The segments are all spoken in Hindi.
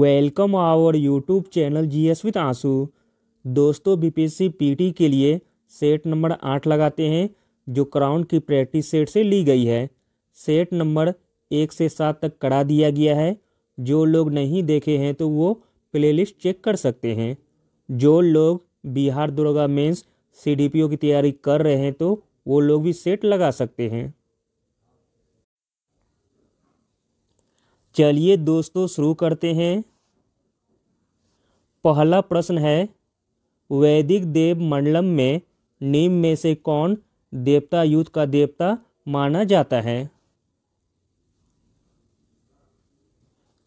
welcome our YouTube channel GS with विथ आंसू दोस्तों बीपीएससी पीटी के लिए सेट नंबर आठ लगाते हैं जो क्राउन की प्रैक्टिस सेट से ली गई है सेट नंबर एक से सात तक करा दिया गया है जो लोग नहीं देखे हैं तो वो प्लेलिस्ट चेक कर सकते हैं जो लोग बिहार दुर्गा मेंस सीडीपीओ की तैयारी कर रहे हैं तो वो लोग भी सेट लगा सकते हैं चलिए दोस्तों शुरू करते हैं पहला प्रश्न है वैदिक देव मंडलम में नीम में से कौन देवता युद्ध का देवता माना जाता है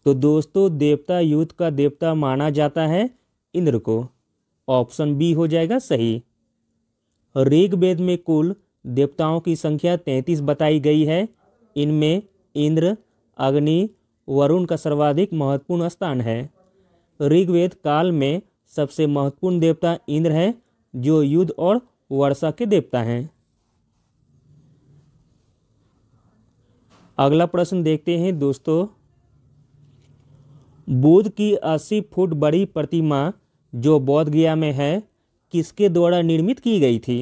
तो दोस्तों देवता युद्ध का देवता माना जाता है इंद्र को ऑप्शन बी हो जाएगा सही ऋग्वेद में कुल देवताओं की संख्या तैंतीस बताई गई है इनमें इंद्र अग्नि वरुण का सर्वाधिक महत्वपूर्ण स्थान है ऋग्वेद काल में सबसे महत्वपूर्ण देवता इंद्र है जो युद्ध और वर्षा के देवता हैं अगला प्रश्न देखते हैं दोस्तों बुद्ध की अस्सी फुट बड़ी प्रतिमा जो बौद्ध गया में है किसके द्वारा निर्मित की गई थी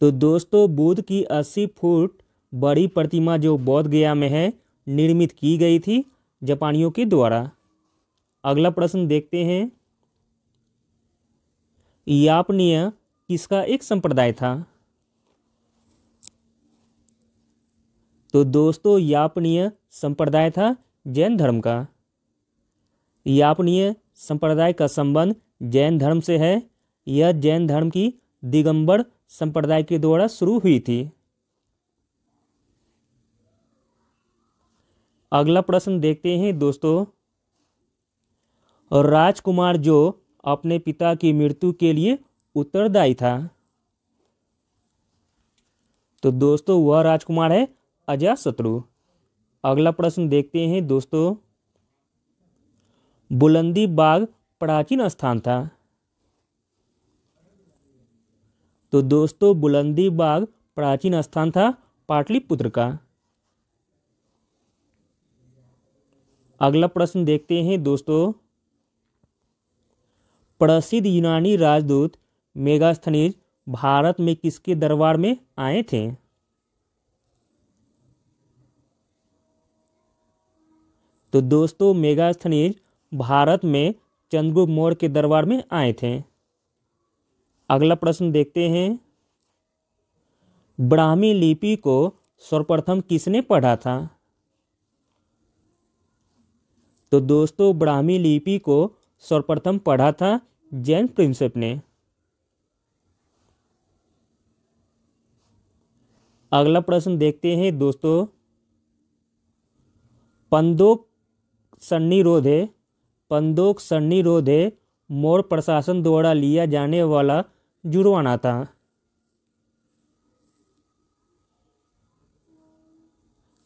तो दोस्तों बुद्ध की 80 फुट बड़ी प्रतिमा जो बौद्ध गया में है निर्मित की गई थी जापानियों के द्वारा अगला प्रश्न देखते हैं यापनीय किसका एक संप्रदाय था तो दोस्तों यापनीय संप्रदाय था जैन धर्म का यापनीय संप्रदाय का संबंध जैन धर्म से है यह जैन धर्म की दिगंबर संप्रदाय के द्वारा शुरू हुई थी अगला प्रश्न देखते हैं दोस्तों राजकुमार जो अपने पिता की मृत्यु के लिए उत्तरदायी था तो दोस्तों वह राजकुमार है अजय शत्रु अगला प्रश्न देखते हैं दोस्तों बुलंदी बाग प्राचीन स्थान था तो दोस्तों बुलंदी बाग प्राचीन स्थान था पाटलिपुत्र का अगला प्रश्न देखते हैं दोस्तों प्रसिद्ध यूनानी राजदूत मेगास्थनीज भारत में किसके दरबार में आए थे तो दोस्तों मेगास्थनीज भारत में चंद्रगुप्त मौर्य के दरबार में आए थे अगला प्रश्न देखते हैं ब्राह्मी लिपि को सर्वप्रथम किसने पढ़ा था तो दोस्तों ब्राह्मी लिपि को सर्वप्रथम पढ़ा था जैन प्रिंसेप ने अगला प्रश्न देखते हैं दोस्तों पंदोक सन्निरोधे पंदोक सन्निरोधे मौर्य प्रशासन द्वारा लिया जाने वाला जीरो था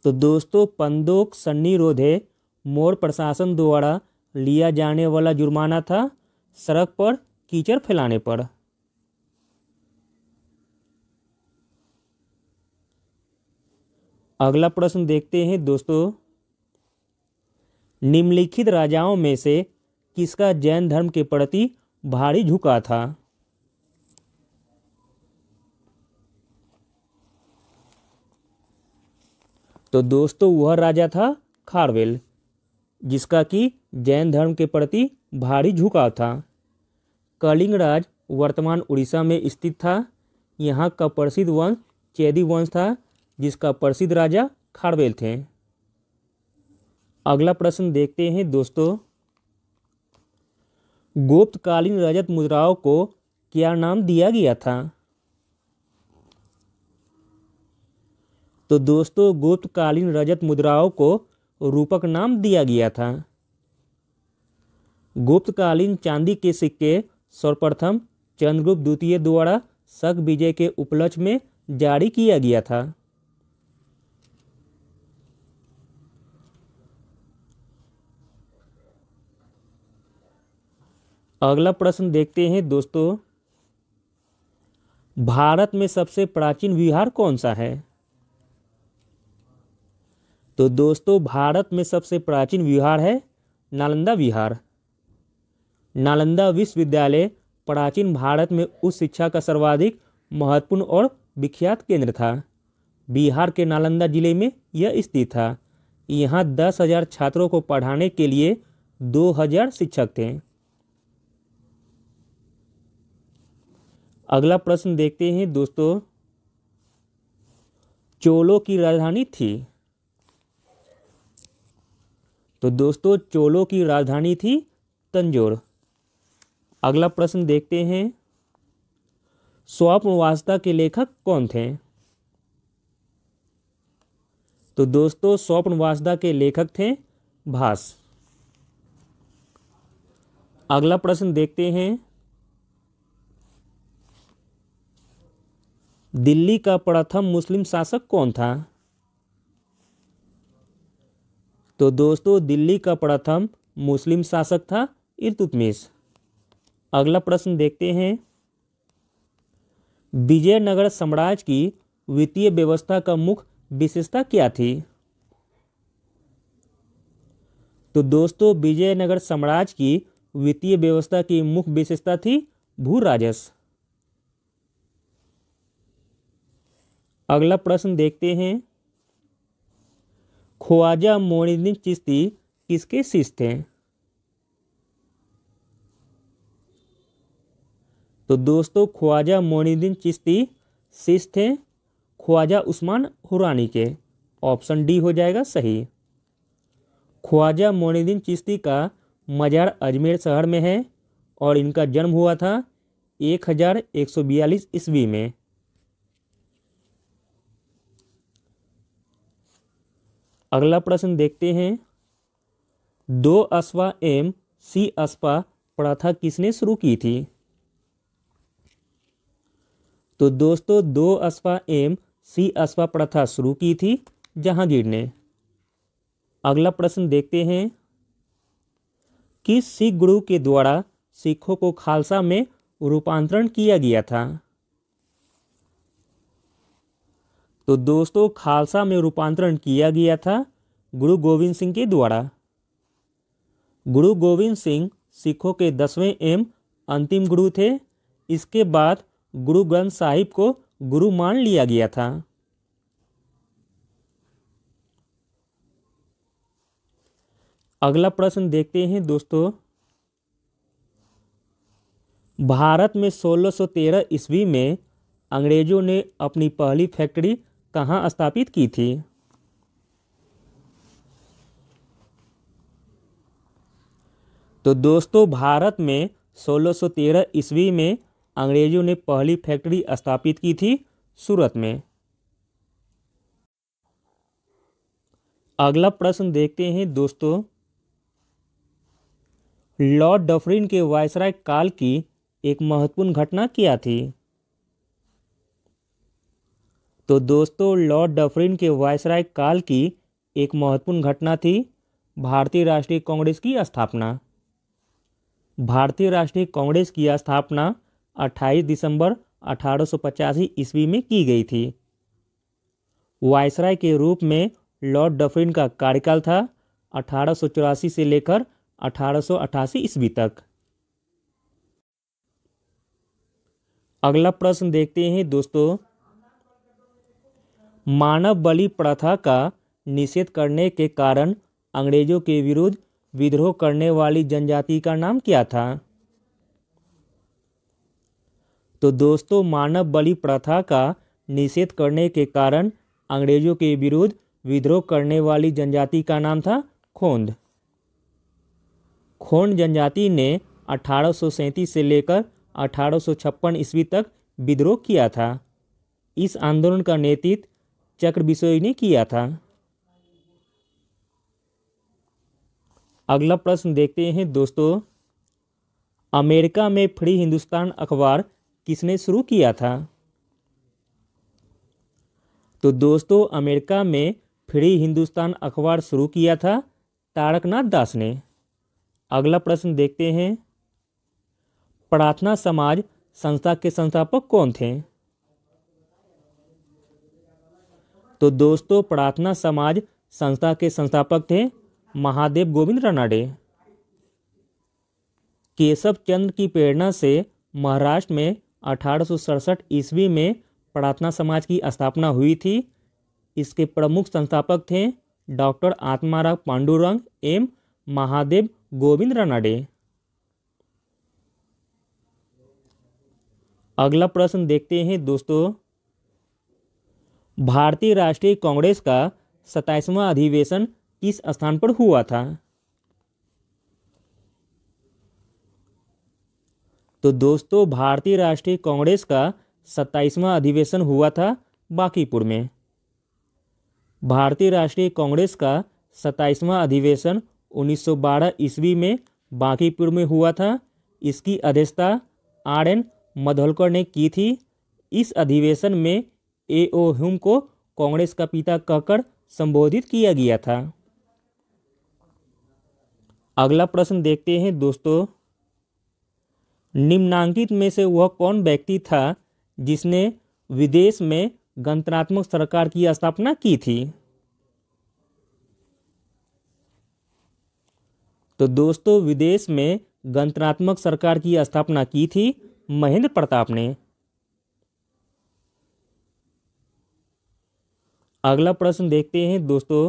तो दोस्तों पंदोक सन्नी रोधे मोर प्रशासन द्वारा लिया जाने वाला जुर्माना था सड़क पर कीचड़ फैलाने पर अगला प्रश्न देखते हैं दोस्तों निम्नलिखित राजाओं में से किसका जैन धर्म के प्रति भारी झुका था तो दोस्तों वह राजा था खारवेल जिसका कि जैन धर्म के प्रति भारी झुकाव था कलिंग राज वर्तमान उड़ीसा में स्थित था यहाँ का प्रसिद्ध वंश चैदी वंश था जिसका प्रसिद्ध राजा खारवेल थे अगला प्रश्न देखते हैं दोस्तों गुप्तकालीन रजत मुद्राओं को क्या नाम दिया गया था तो दोस्तों गुप्तकालीन रजत मुद्राओं को रूपक नाम दिया गया था गुप्तकालीन चांदी के सिक्के सर्वप्रथम चंद्रगुप्त द्वितीय द्वारा शक विजय के उपलक्ष्य में जारी किया गया था अगला प्रश्न देखते हैं दोस्तों भारत में सबसे प्राचीन विहार कौन सा है तो दोस्तों भारत में सबसे प्राचीन विहार है नालंदा विहार नालंदा विश्वविद्यालय प्राचीन भारत में उस शिक्षा का सर्वाधिक महत्वपूर्ण और विख्यात केंद्र था बिहार के नालंदा जिले में यह स्थित था यहाँ दस हजार छात्रों को पढ़ाने के लिए दो हजार शिक्षक थे अगला प्रश्न देखते हैं दोस्तों चोलों की राजधानी थी तो दोस्तों चोलों की राजधानी थी तंजोर अगला प्रश्न देखते हैं वास्ता के लेखक कौन थे तो दोस्तों वास्ता के लेखक थे भास अगला प्रश्न देखते हैं दिल्ली का प्रथम मुस्लिम शासक कौन था तो दोस्तों दिल्ली का प्रथम मुस्लिम शासक था इल्तुतमिश अगला प्रश्न देखते हैं विजयनगर साम्राज्य की वित्तीय व्यवस्था का मुख्य विशेषता क्या थी तो दोस्तों विजयनगर साम्राज्य की वित्तीय व्यवस्था की मुख्य विशेषता थी भू राजस्व अगला प्रश्न देखते हैं ख्वाजा मोइनुद्दीन चिश्ती किसके शिष्य थे तो दोस्तों ख्वाजा मोइनुद्दीन चिश्ती शिष्य थे ख्वाजा उस्मान हुरानी के ऑप्शन डी हो जाएगा सही ख्वाजा मोइनुद्दीन चिश्ती का मज़ार अजमेर शहर में है और इनका जन्म हुआ था एक हज़ार एक सौ बयालीस ईस्वी में अगला प्रश्न देखते हैं दो अश्वा एम सी अस्पा प्रथा किसने शुरू की थी तो दोस्तों दो अश्वा एम सी अस्पा प्रथा शुरू की थी जहांगीर ने अगला प्रश्न देखते हैं किस सिख गुरु के द्वारा सिखों को खालसा में रूपांतरण किया गया था तो दोस्तों खालसा में रूपांतरण किया गया था गुरु गोविंद सिंह के द्वारा गुरु गोविंद सिंह सिखों के दसवें एवं अंतिम गुरु थे इसके बाद गुरु ग्रंथ साहिब को गुरु मान लिया गया था अगला प्रश्न देखते हैं दोस्तों भारत में 1613 ईस्वी में अंग्रेजों ने अपनी पहली फैक्ट्री कहाँ स्थापित की थी तो दोस्तों भारत में 1613 ईस्वी में अंग्रेजों ने पहली फैक्ट्री स्थापित की थी सूरत में अगला प्रश्न देखते हैं दोस्तों लॉर्ड डफरिन के वायसराय काल की एक महत्वपूर्ण घटना क्या थी तो दोस्तों लॉर्ड डफरिन के वायसराय काल की एक महत्वपूर्ण घटना थी भारतीय राष्ट्रीय कांग्रेस की स्थापना भारतीय राष्ट्रीय कांग्रेस की स्थापना 28 दिसंबर अठारह ईस्वी में की गई थी वायसराय के रूप में लॉर्ड डफरिन का कार्यकाल था अठारह से लेकर अठारह ईस्वी तक अगला प्रश्न देखते हैं दोस्तों मानव बलि प्रथा का निषेध करने के कारण अंग्रेजों के विरुद्ध विद्रोह करने वाली जनजाति का नाम क्या था तो दोस्तों मानव बलि प्रथा का निषेध करने के कारण अंग्रेजों के विरुद्ध विद्रोह करने वाली जनजाति का नाम था खोंद खोंड जनजाति ने अठारह से लेकर अठारह ईस्वी तक विद्रोह किया था इस आंदोलन का नेतृत्व चक्र विषय ने किया था अगला प्रश्न देखते हैं दोस्तों अमेरिका में फ्री हिंदुस्तान अखबार किसने शुरू किया था तो दोस्तों अमेरिका में फ्री हिंदुस्तान अखबार शुरू किया था तारकनाथ दास ने अगला प्रश्न देखते हैं प्रार्थना समाज संस्था के संस्थापक कौन थे तो दोस्तों प्रार्थना समाज संस्था के संस्थापक थे महादेव गोविंद रनाडे केशव चंद्र की प्रेरणा से महाराष्ट्र में अठारह ईस्वी में प्रार्थना समाज की स्थापना हुई थी इसके प्रमुख संस्थापक थे डॉक्टर आत्माराव पांडुरंग एम महादेव गोविंद रनाडे अगला प्रश्न देखते हैं दोस्तों भारतीय राष्ट्रीय कांग्रेस का सताइसवां अधिवेशन किस स्थान पर हुआ था तो दोस्तों भारतीय राष्ट्रीय कांग्रेस का सत्ताईसवां अधिवेशन हुआ था बाकीपुर में भारतीय राष्ट्रीय कांग्रेस का सत्ताईसवां अधिवेशन 1912 ईस्वी में बांकीपुर में हुआ था इसकी अध्यक्षता आर एन मधोलकर ने की थी इस अधिवेशन में ए ओ ह्यूम को कांग्रेस का पिता कहकर संबोधित किया गया था अगला प्रश्न देखते हैं दोस्तों निम्नांकित में से वह कौन व्यक्ति था जिसने विदेश में गणतंत्रात्मक सरकार की स्थापना की थी तो दोस्तों विदेश में गणतंत्रात्मक सरकार की स्थापना की थी महेंद्र प्रताप ने अगला प्रश्न देखते हैं दोस्तों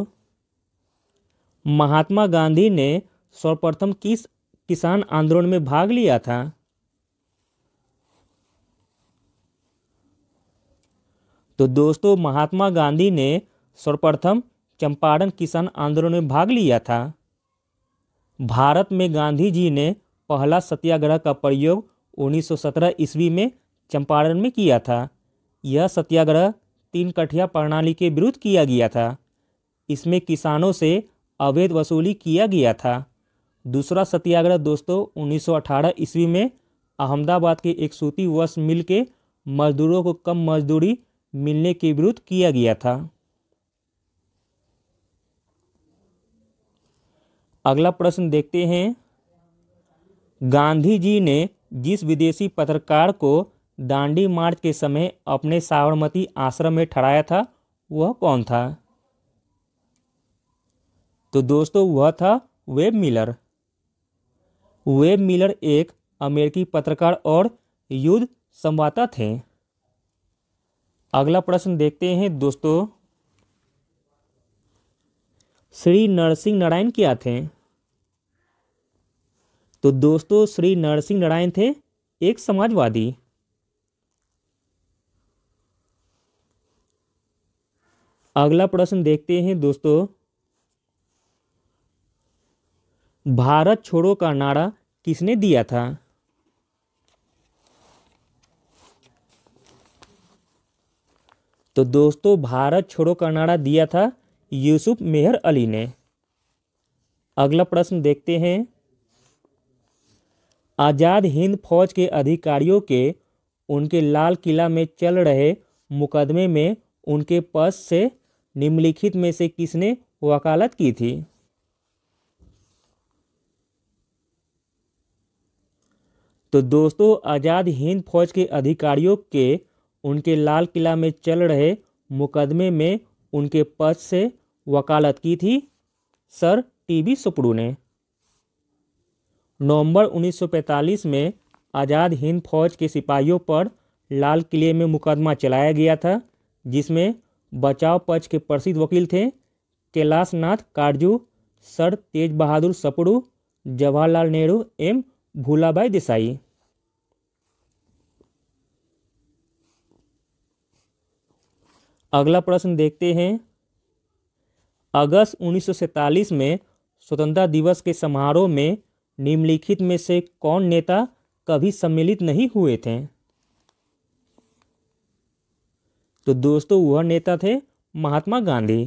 महात्मा गांधी ने सर्वप्रथम किस किसान आंदोलन में भाग लिया था तो दोस्तों महात्मा गांधी ने सर्वप्रथम चंपारण किसान आंदोलन में भाग लिया था भारत में गांधी जी ने पहला सत्याग्रह का प्रयोग 1917 ईस्वी में चंपारण में किया था यह सत्याग्रह तीन कठिया प्रणाली के विरुद्ध किया गया था इसमें किसानों से अवैध वसूली किया गया था दूसरा सत्याग्रह दोस्तों 1918 ईस्वी में अहमदाबाद के एक सूती वस मिल के मजदूरों को कम मजदूरी मिलने के विरुद्ध किया गया था अगला प्रश्न देखते हैं गांधी जी ने जिस विदेशी पत्रकार को दांडी मार्च के समय अपने साबरमती आश्रम में ठहराया था वह कौन था तो दोस्तों वह था वेब मिलर वेब मिलर एक अमेरिकी पत्रकार और युद्ध संवाददाता थे अगला प्रश्न देखते हैं दोस्तों श्री नरसिंह नारायण क्या थे तो दोस्तों श्री नरसिंह नारायण थे एक समाजवादी अगला प्रश्न देखते हैं दोस्तों भारत छोड़ो का नारा किसने दिया था तो दोस्तों भारत छोड़ो का नारा दिया था यूसुफ मेहर अली ने अगला प्रश्न देखते हैं आज़ाद हिंद फौज के अधिकारियों के उनके लाल किला में चल रहे मुकदमे में उनके पद से निम्नलिखित में से किसने वकालत की थी तो दोस्तों आज़ाद हिंद फौज के अधिकारियों के उनके लाल किला में चल रहे मुकदमे में उनके पद से वकालत की थी सर टीबी सुपड़ू ने नवंबर 1945 में आज़ाद हिंद फौज के सिपाहियों पर लाल किले में मुकदमा चलाया गया था जिसमें बचाव पक्ष के प्रसिद्ध वकील थे कैलाशनाथ कारजू सर तेज बहादुर सपड़ू जवाहरलाल नेहरू एम भूलाबाई देसाई अगला प्रश्न देखते हैं अगस्त उन्नीस में स्वतंत्रता दिवस के समारोह में निम्नलिखित में से कौन नेता कभी सम्मिलित नहीं हुए थे तो दोस्तों वह नेता थे महात्मा गांधी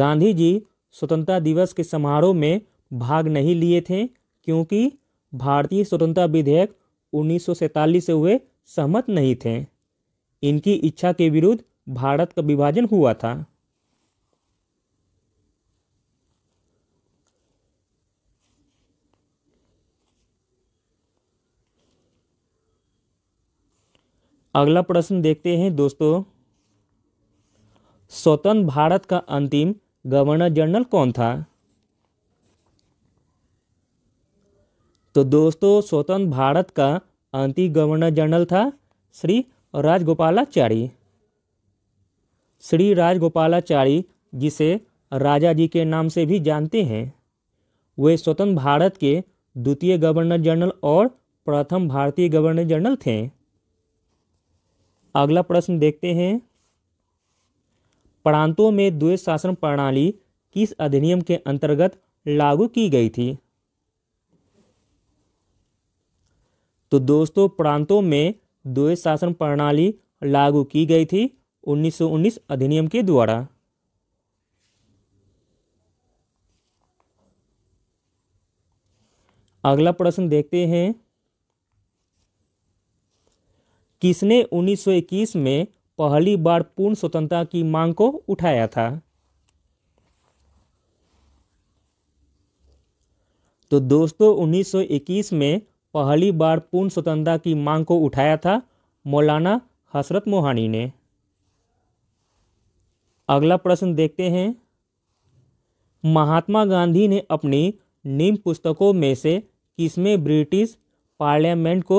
गांधी जी स्वतंत्रता दिवस के समारोह में भाग नहीं लिए थे क्योंकि भारतीय स्वतंत्रता विधेयक उन्नीस से हुए सहमत नहीं थे इनकी इच्छा के विरुद्ध भारत का विभाजन हुआ था अगला प्रश्न देखते हैं दोस्तों स्वतंत्र भारत का अंतिम गवर्नर जनरल कौन था तो दोस्तों स्वतंत्र भारत का अंतिम गवर्नर जनरल था श्री राजगोपालाचारी श्री राजगोपालाचारी जिसे राजा जी के नाम से भी जानते हैं वे स्वतंत्र भारत के द्वितीय गवर्नर जनरल और प्रथम भारतीय गवर्नर जनरल थे अगला प्रश्न देखते हैं प्रांतों में द्वे शासन प्रणाली किस अधिनियम के अंतर्गत लागू की गई थी तो दोस्तों प्रांतों में द्वे शासन प्रणाली लागू की गई थी 1919 अधिनियम के द्वारा अगला प्रश्न देखते हैं किसने 1921 में पहली बार पूर्ण स्वतंत्रता की मांग को उठाया था तो दोस्तों 1921 में पहली बार पूर्ण स्वतंत्रता की मांग को उठाया था मौलाना हसरत मोहानी ने अगला प्रश्न देखते हैं महात्मा गांधी ने अपनी निम्न पुस्तकों में से किसमें ब्रिटिश पार्लियामेंट को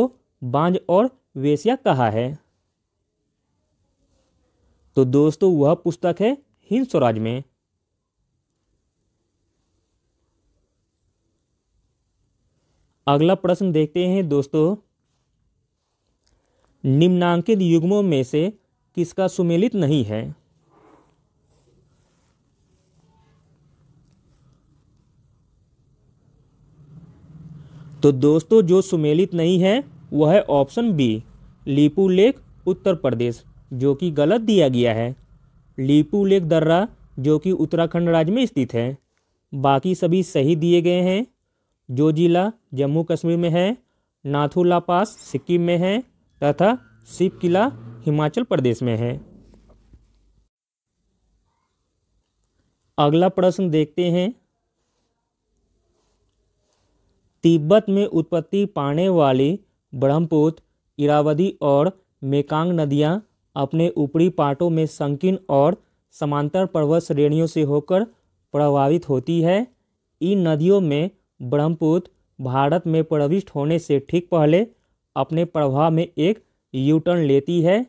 बांझ और वेश्या कहा है तो दोस्तों वह पुस्तक है हिंद स्वराज में अगला प्रश्न देखते हैं दोस्तों निम्नांकित युग्मों में से किसका सुमेलित नहीं है तो दोस्तों जो सुमेलित नहीं है वह है option B Lipulekh Uttar Pradesh जो कि गलत दिया गया है लीपू लेक दर्रा जो कि उत्तराखंड राज्य में स्थित है बाकी सभी सही दिए गए हैं जो जिला जम्मू कश्मीर में है नाथुला पास सिक्किम में है तथा शिव किला हिमाचल प्रदेश में है अगला प्रश्न देखते हैं तिब्बत में उत्पत्ति पाने वाली ब्रह्मपुत्र इरावदी और मेकांग नदियाँ अपने ऊपरी पार्टों में संकीर्ण और समांतर पर्वत श्रेणियों से होकर प्रभावित होती है इन नदियों में ब्रह्मपुत्र भारत में प्रविष्ट होने से ठीक पहले अपने प्रभाव में एक यूटर्न लेती है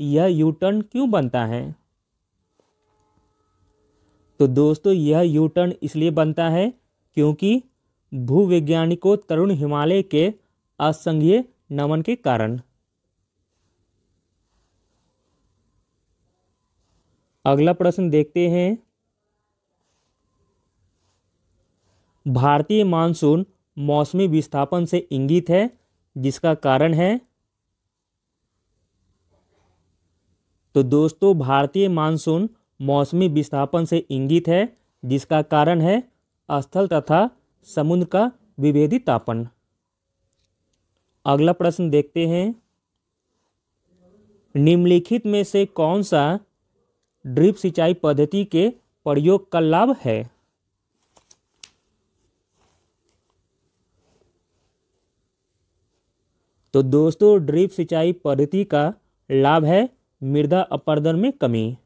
यह यूटर्न क्यों बनता है तो दोस्तों यह यूटर्न इसलिए बनता है क्योंकि भूवैज्ञानिकों तरुण हिमालय के असंघीय नमन के कारण अगला प्रश्न देखते हैं भारतीय मानसून मौसमी विस्थापन से इंगित है जिसका कारण है तो दोस्तों भारतीय मानसून मौसमी विस्थापन से इंगित है जिसका कारण है स्थल तथा समुद्र का विभेदी तापन अगला प्रश्न देखते हैं निम्नलिखित में से कौन सा ड्रिप सिंचाई पद्धति के प्रयोग का लाभ है तो दोस्तों ड्रिप सिंचाई पद्धति का लाभ है मृदा अपर्दन में कमी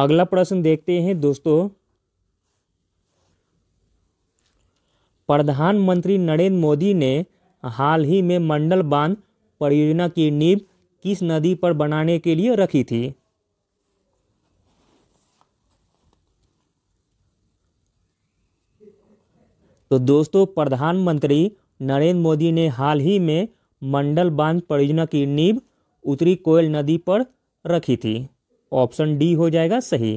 अगला प्रश्न देखते हैं दोस्तों प्रधानमंत्री नरेंद्र मोदी ने हाल ही में मंडल बांध परियोजना की नींव किस नदी पर बनाने के लिए रखी थी तो दोस्तों प्रधानमंत्री नरेंद्र मोदी ने हाल ही में मंडल बांध परियोजना की नींव उत्तरी कोयल नदी पर रखी थी ऑप्शन डी हो जाएगा सही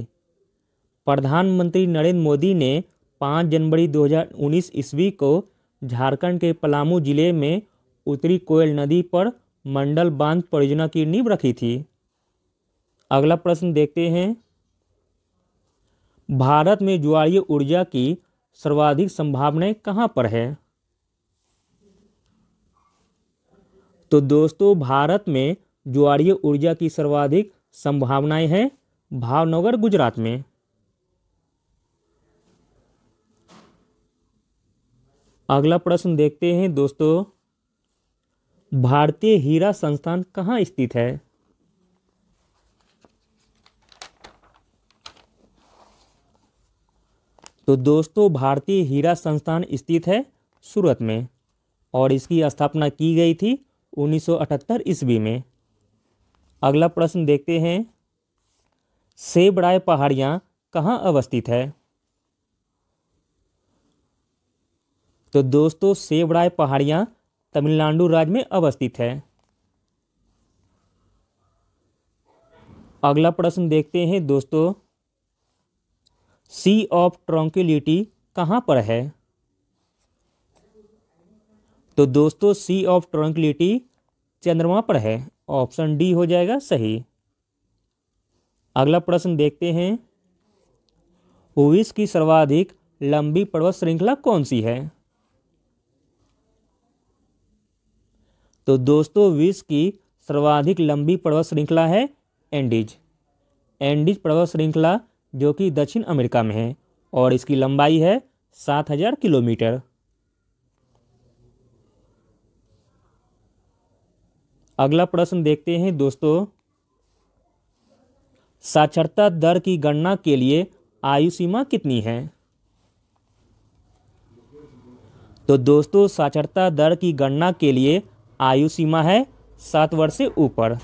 प्रधानमंत्री नरेंद्र मोदी ने 5 जनवरी 2019 ईस्वी को झारखंड के पलामू जिले में उत्तरी कोयल नदी पर मंडल बांध परियोजना की नींव रखी थी अगला प्रश्न देखते हैं भारत में ज्वारीय ऊर्जा की सर्वाधिक संभावनाएं कहाँ पर है तो दोस्तों भारत में ज्वारीय ऊर्जा की सर्वाधिक संभावनाएं हैं भावनगर गुजरात में अगला प्रश्न देखते हैं दोस्तों भारतीय हीरा संस्थान कहाँ स्थित है तो दोस्तों भारतीय हीरा संस्थान स्थित है सूरत में और इसकी स्थापना की गई थी 1978 ईस्वी में अगला प्रश्न देखते हैं सेबड़ाए पहाड़ियाँ कहाँ अवस्थित है तो दोस्तों सेबड़ाए पहाड़ियाँ तमिलनाडु राज्य में अवस्थित है अगला प्रश्न देखते हैं दोस्तों सी ऑफ ट्रॉन्क्यूलिटी कहाँ पर है तो दोस्तों सी ऑफ ट्रंकलिटी चंद्रमा पर है ऑप्शन डी हो जाएगा सही अगला प्रश्न देखते हैं ओविस की सर्वाधिक लंबी पर्वत श्रृंखला कौन सी है तो दोस्तों विश्व की सर्वाधिक लंबी पर्वत श्रृंखला है एंडीज एंडीज पर्वत श्रृंखला जो कि दक्षिण अमेरिका में है और इसकी लंबाई है सात हजार किलोमीटर अगला प्रश्न देखते हैं दोस्तों साक्षरता दर की गणना के लिए आयु सीमा कितनी है तो दोस्तों साक्षरता दर की गणना के लिए आयु सीमा है सात वर्ष से ऊपर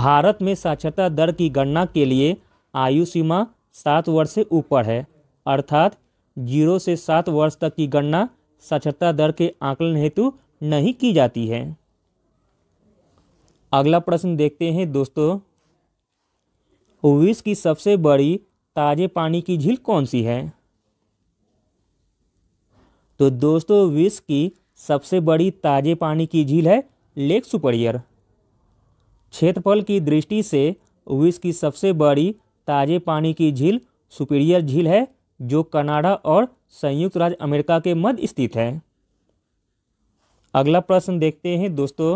भारत में साक्षरता दर की गणना के लिए आयु सीमा सात वर्ष से ऊपर है अर्थात जीरो से सात वर्ष तक की गणना साक्षरता दर के आकलन हेतु नहीं की जाती है अगला प्रश्न देखते हैं दोस्तों विश्व की सबसे बड़ी ताजे पानी की झील कौन सी है तो दोस्तों विश्व की सबसे बड़ी ताजे पानी की झील है लेक सुपरियर क्षेत्रफल की दृष्टि से विश्व की सबसे बड़ी ताजे पानी की झील सुपीरियर झील है जो कनाडा और संयुक्त राज्य अमेरिका के मध्य स्थित है अगला प्रश्न देखते हैं दोस्तों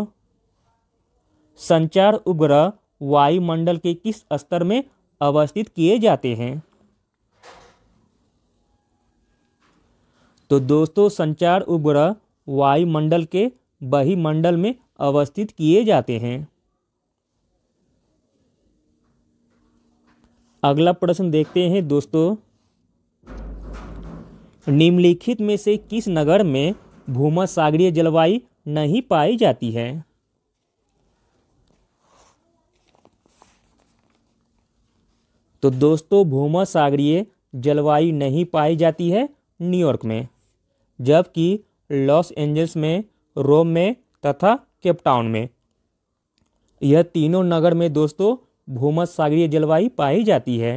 संचार उपग्रह वायुमंडल के किस स्तर में अवस्थित किए जाते हैं तो दोस्तों संचार उपग्रह वायुमंडल के बहिमंडल में अवस्थित किए जाते हैं अगला प्रश्न देखते हैं दोस्तों निम्नलिखित में से किस नगर में सागरीय जलवायु नहीं पाई जाती है तो दोस्तों भूमसागरीय जलवायु नहीं पाई जाती है न्यूयॉर्क में जबकि लॉस एंजल्स में रोम में तथा केपटाउन में यह तीनों नगर में दोस्तों भूमध सागरीय जलवायु पाई जाती है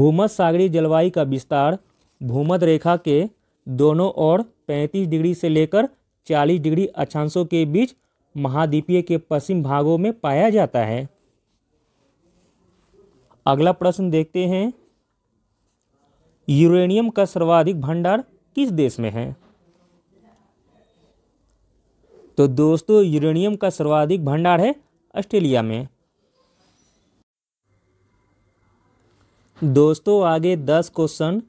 भूमध सागरीय जलवायु का विस्तार भूमध रेखा के दोनों ओर 35 डिग्री से लेकर 40 डिग्री अक्षांशों के बीच महाद्वीपीय के पश्चिम भागों में पाया जाता है अगला प्रश्न देखते हैं यूरेनियम का सर्वाधिक भंडार किस देश में है तो दोस्तों यूरेनियम का सर्वाधिक भंडार है ऑस्ट्रेलिया में दोस्तों आगे दस क्वेश्चन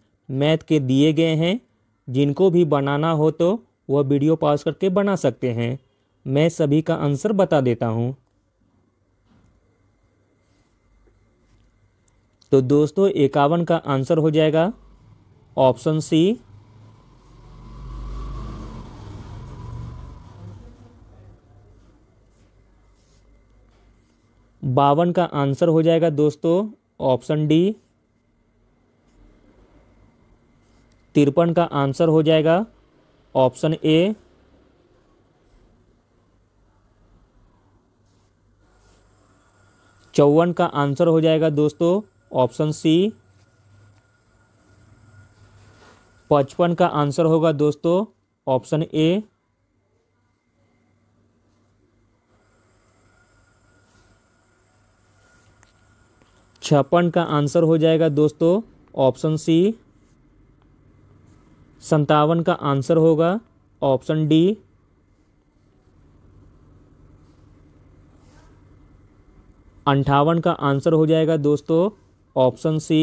मैथ के दिए गए हैं जिनको भी बनाना हो तो वह वीडियो पॉज करके बना सकते हैं मैं सभी का आंसर बता देता हूँ तो दोस्तों इक्यावन का आंसर हो जाएगा ऑप्शन सी बावन का आंसर हो जाएगा दोस्तों ऑप्शन डी तिरपन का आंसर हो जाएगा ऑप्शन ए चौवन का आंसर हो जाएगा दोस्तों ऑप्शन सी पचपन का आंसर होगा दोस्तों ऑप्शन ए छप्पन का आंसर हो जाएगा दोस्तों ऑप्शन सी संतावन का आंसर होगा ऑप्शन डी अंठावन का आंसर हो जाएगा दोस्तों ऑप्शन सी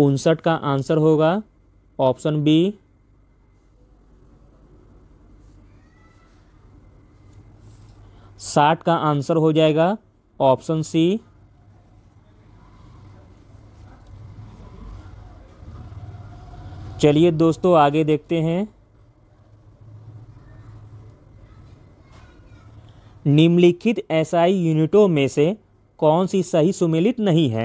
उनसठ का आंसर होगा ऑप्शन बी साठ का आंसर हो जाएगा ऑप्शन सी चलिए दोस्तों आगे देखते हैं निम्नलिखित एसआई SI यूनिटों में से कौन सी सही सुमेलित नहीं है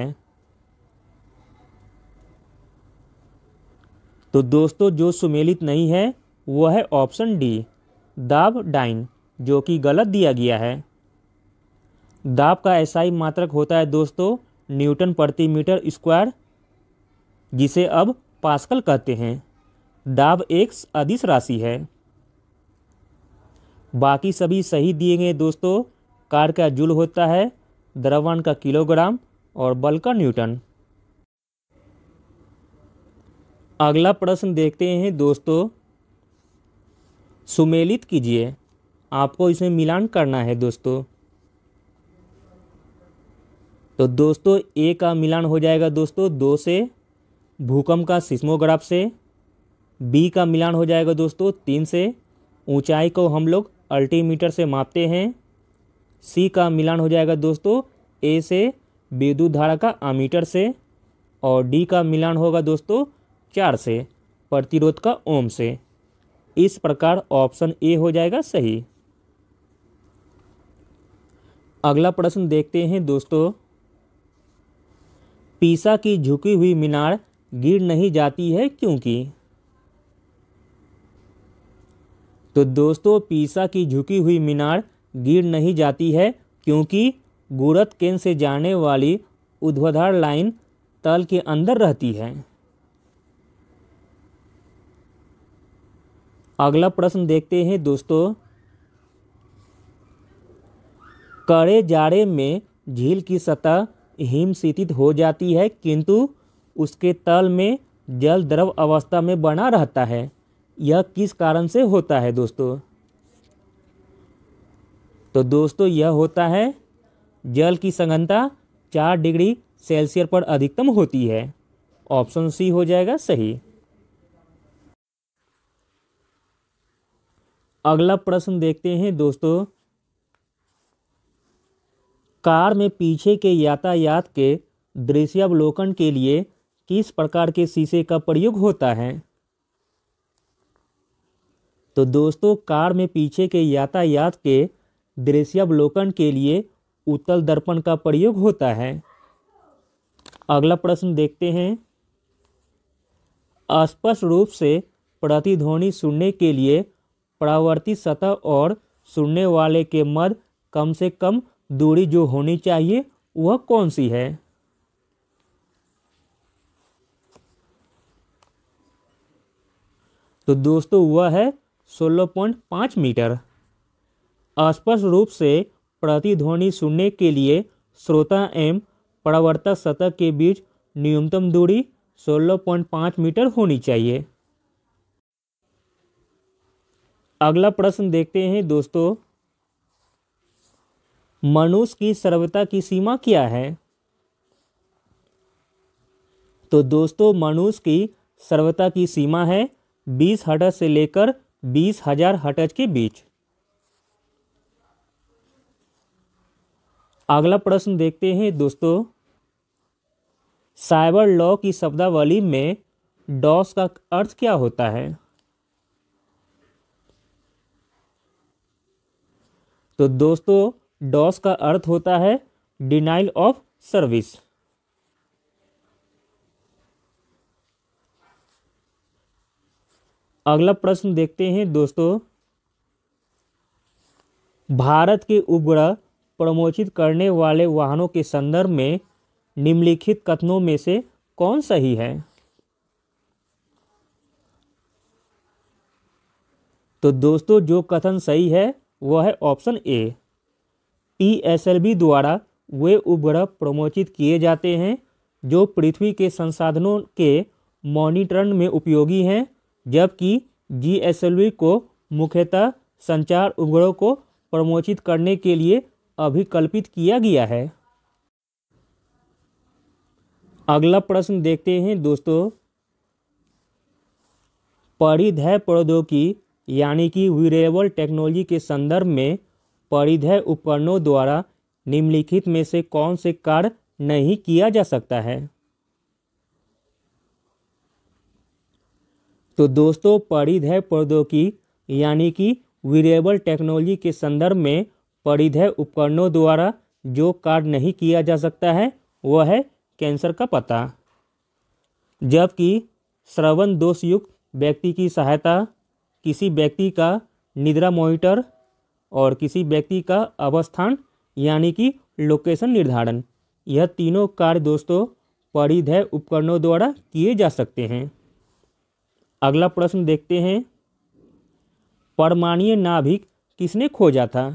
तो दोस्तों जो सुमेलित नहीं है वह है ऑप्शन डी दाब डाइन जो कि गलत दिया गया है दाब का ऐसा ही मात्रक होता है दोस्तों न्यूटन प्रति मीटर स्क्वायर जिसे अब पास्कल कहते हैं दाब एक अदिश राशि है बाकी सभी सही दिए गए दोस्तों कार का जुल होता है द्रव्यमान का किलोग्राम और बल का न्यूटन अगला प्रश्न देखते हैं दोस्तों सुमेलित कीजिए आपको इसमें मिलान करना है दोस्तों तो दोस्तों ए का मिलान हो जाएगा दोस्तों दो से भूकंप का सिस्मोग्राफ से बी का मिलान हो जाएगा दोस्तों तीन से ऊंचाई को हम लोग अल्टीमीटर से मापते हैं सी का मिलान हो जाएगा दोस्तों ए से विद्युत धारा का आमीटर से और डी का मिलान होगा दोस्तों चार से प्रतिरोध का ओम से इस प्रकार ऑप्शन ए हो जाएगा सही अगला प्रश्न देखते हैं दोस्तों पीसा की झुकी हुई मीनार गिर नहीं जाती है क्योंकि तो दोस्तों पीसा की झुकी हुई मीनार गिर नहीं जाती है क्योंकि गुरत केंद्र से जाने वाली उध्वधार लाइन तल के अंदर रहती है अगला प्रश्न देखते हैं दोस्तों कड़े जाड़े में झील की सतह हिमशीतित हो जाती है किंतु उसके तल में जल द्रव अवस्था में बना रहता है यह किस कारण से होता है दोस्तों तो दोस्तों यह होता है जल की संघनता चार डिग्री सेल्सियस पर अधिकतम होती है ऑप्शन सी हो जाएगा सही अगला प्रश्न देखते हैं दोस्तों कार में पीछे के यातायात के दृश्यावलोकन के लिए किस प्रकार के शीशे का प्रयोग होता है तो दोस्तों कार में पीछे के यातायात के दृश्यावलोकन के लिए उत्तल दर्पण का प्रयोग होता है अगला प्रश्न देखते हैं स्पष्ट रूप से प्रतिध्वनि सुनने के लिए प्रावर्ती सतह और सुनने वाले के मध्य कम से कम दूरी जो होनी चाहिए वह कौन सी है तो दोस्तों वह है सोलह पॉइंट पाँच मीटर स्पष्ट रूप से प्रतिध्वनि सुनने के लिए श्रोता एवं परावर्तक सतह के बीच न्यूनतम दूरी 16.5 मीटर होनी चाहिए अगला प्रश्न देखते हैं दोस्तों मनुष्य की सर्वता की सीमा क्या है तो दोस्तों मनुष्य की सर्वता की सीमा है बीस हटज से लेकर बीस हजार हटज के बीच अगला प्रश्न देखते हैं दोस्तों साइबर लॉ की शब्दावली में डॉस का अर्थ क्या होता है तो दोस्तों डॉस का अर्थ होता है डिनाइल ऑफ सर्विस अगला प्रश्न देखते हैं दोस्तों भारत के उपग्रह प्रमोचित करने वाले वाहनों के संदर्भ में निम्नलिखित कथनों में से कौन सही है तो दोस्तों जो कथन सही है वह है ऑप्शन ए पीएसएलबी e द्वारा वे उपग्रह प्रमोचित किए जाते हैं जो पृथ्वी के संसाधनों के मॉनिटरण में उपयोगी हैं जबकि जीएसएलवी को मुख्यतः संचार उपग्रहों को प्रमोचित करने के लिए अभिकल्पित किया गया है अगला प्रश्न देखते हैं दोस्तों परिधय प्रौद्योगिकी यानी कि वीरेबल टेक्नोलॉजी के संदर्भ में परिधय उपकरणों द्वारा निम्नलिखित में से कौन से कार्य नहीं किया जा सकता है तो दोस्तों परिधय प्रौद्योगिकी यानी कि वीरेबल टेक्नोलॉजी के संदर्भ में परिधय उपकरणों द्वारा जो कार्य नहीं किया जा सकता है वह है कैंसर का पता जबकि श्रवण दोषयुक्त व्यक्ति की सहायता किसी व्यक्ति का निद्रा मॉनिटर और किसी व्यक्ति का अवस्थान यानी कि लोकेशन निर्धारण यह तीनों कार्य दोस्तों परिधय उपकरणों द्वारा किए जा सकते हैं अगला प्रश्न देखते हैं परमाणीय नाभिक किसने खोजा था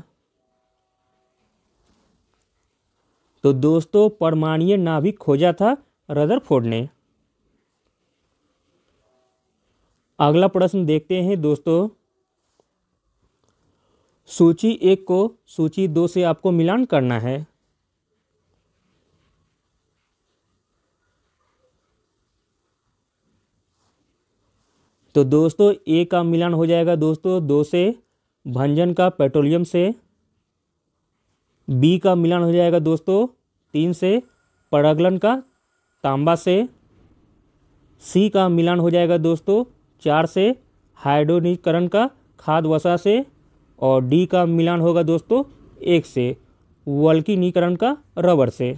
तो दोस्तों परमाणीय नाभिक खोजा था रदरफोर्ड ने अगला प्रश्न देखते हैं दोस्तों सूची एक को सूची दो से आपको मिलान करना है तो दोस्तों ए का मिलान हो जाएगा दोस्तों दो से भंजन का पेट्रोलियम से बी का मिलान हो जाएगा दोस्तों तीन से प्रगलन का तांबा से सी का मिलान हो जाएगा दोस्तों चार से हाइड्रोनीकरण का खाद वसा से और डी का मिलान होगा दोस्तों एक से वल्कीनीकरण का रबर से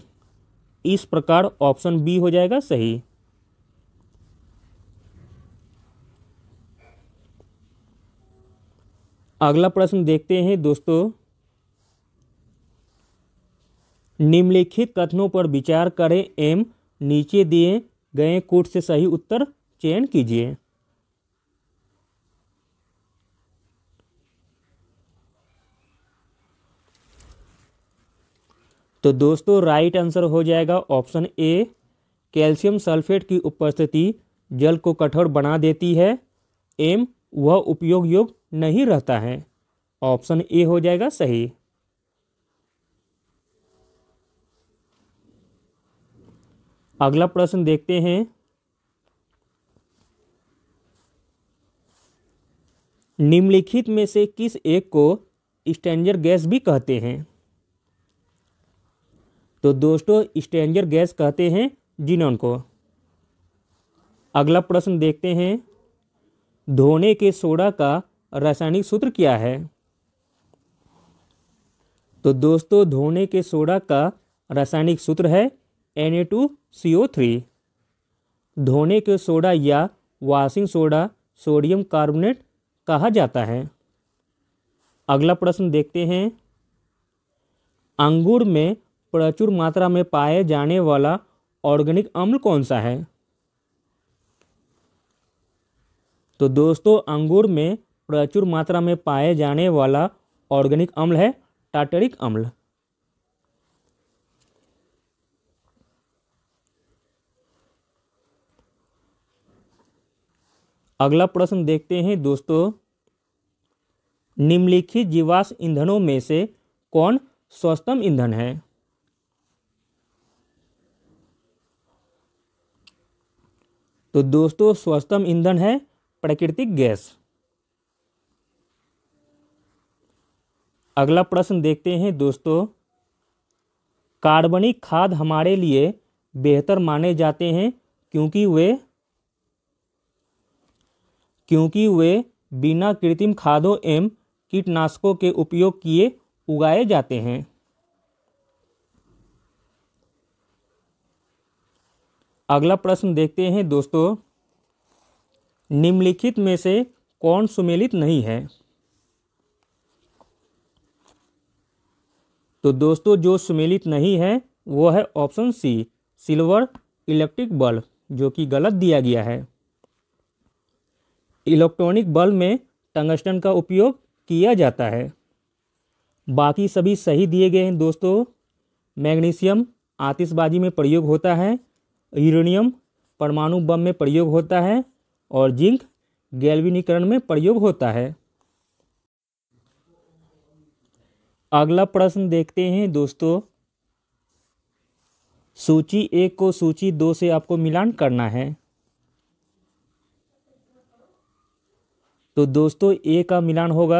इस प्रकार ऑप्शन बी हो जाएगा सही अगला प्रश्न देखते हैं दोस्तों निम्नलिखित कथनों पर विचार करें एम नीचे दिए गए कोट से सही उत्तर चयन कीजिए तो दोस्तों राइट आंसर हो जाएगा ऑप्शन ए कैल्शियम सल्फेट की उपस्थिति जल को कठोर बना देती है एम वह उपयोग योग नहीं रहता है ऑप्शन ए हो जाएगा सही अगला प्रश्न देखते हैं निम्नलिखित में से किस एक को स्टेंजर गैस भी कहते हैं तो दोस्तों स्टेंजर गैस कहते हैं जिनोन को अगला प्रश्न देखते हैं धोने के सोडा का रासायनिक सूत्र क्या है तो दोस्तों धोने के सोडा का रासायनिक सूत्र है Na2 टू CO3 धोने के सोडा या वॉशिंग सोडा सोडियम कार्बोनेट कहा जाता है अगला प्रश्न देखते हैं अंगूर में प्रचुर मात्रा में पाए जाने वाला ऑर्गेनिक अम्ल कौन सा है तो दोस्तों अंगूर में प्रचुर मात्रा में पाए जाने वाला ऑर्गेनिक अम्ल है टाटरिक अम्ल अगला प्रश्न देखते हैं दोस्तों निम्नलिखित जीवाश्म ईंधनों में से कौन स्वस्थम ईंधन है तो दोस्तों स्वस्थम ईंधन है प्राकृतिक गैस अगला प्रश्न देखते हैं दोस्तों कार्बनिक खाद हमारे लिए बेहतर माने जाते हैं क्योंकि वे क्योंकि वे बिना कृत्रिम खादों एवं कीटनाशकों के उपयोग किए उगाए जाते हैं अगला प्रश्न देखते हैं दोस्तों निम्नलिखित में से कौन सुमेलित नहीं है तो दोस्तों जो सुमेलित नहीं है वो है option C silver electric bulb जो कि गलत दिया गया है इलेक्ट्रॉनिक बल्ब में टंगस्टन का उपयोग किया जाता है बाकी सभी सही दिए गए हैं दोस्तों मैग्नीशियम आतिशबाजी में प्रयोग होता है यूरेनियम परमाणु बम में प्रयोग होता है और जिंक गैल्विनीकरण में प्रयोग होता है अगला प्रश्न देखते हैं दोस्तों सूची एक को सूची दो से आपको मिलान करना है तो दोस्तों ए का मिलान होगा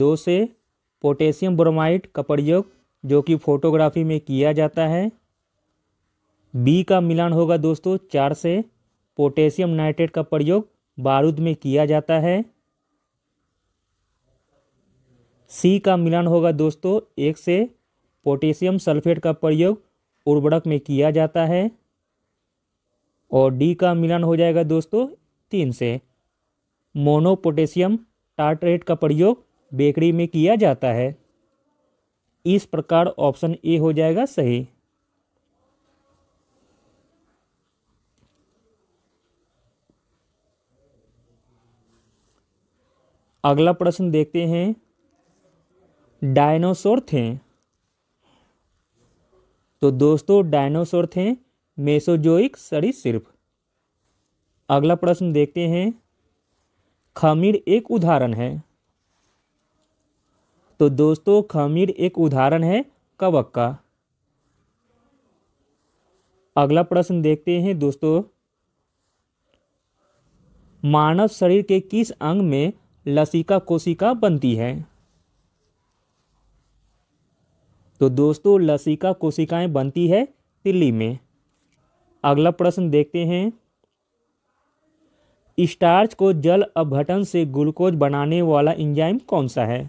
दो से पोटेशियम ब्रोमाइड का प्रयोग जो कि फोटोग्राफी में किया जाता है बी का मिलान होगा दोस्तों चार से पोटेशियम नाइट्रेट का प्रयोग बारूद में किया जाता है सी का मिलान होगा दोस्तों एक से पोटेशियम सल्फेट का प्रयोग उर्वरक में किया जाता है और डी का मिलान हो जाएगा दोस्तों तीन से मोनोपोटेशियम टार्ट्रेट का प्रयोग बेकरी में किया जाता है इस प्रकार ऑप्शन ए हो जाएगा सही अगला प्रश्न देखते हैं डायनासोर थे तो दोस्तों डायनासोर थे मेसोजोइक सरी सिर्फ अगला प्रश्न देखते हैं खमीर एक उदाहरण है तो दोस्तों खमीर एक उदाहरण है कवक का अगला प्रश्न देखते हैं दोस्तों मानव शरीर के किस अंग में लसिका कोशिका बनती है तो दोस्तों लसिका कोशिकाएं बनती है तिल्ली में अगला प्रश्न देखते हैं स्टार्च को जल अपघटन से ग्लूकोज बनाने वाला एंजाइम कौन सा है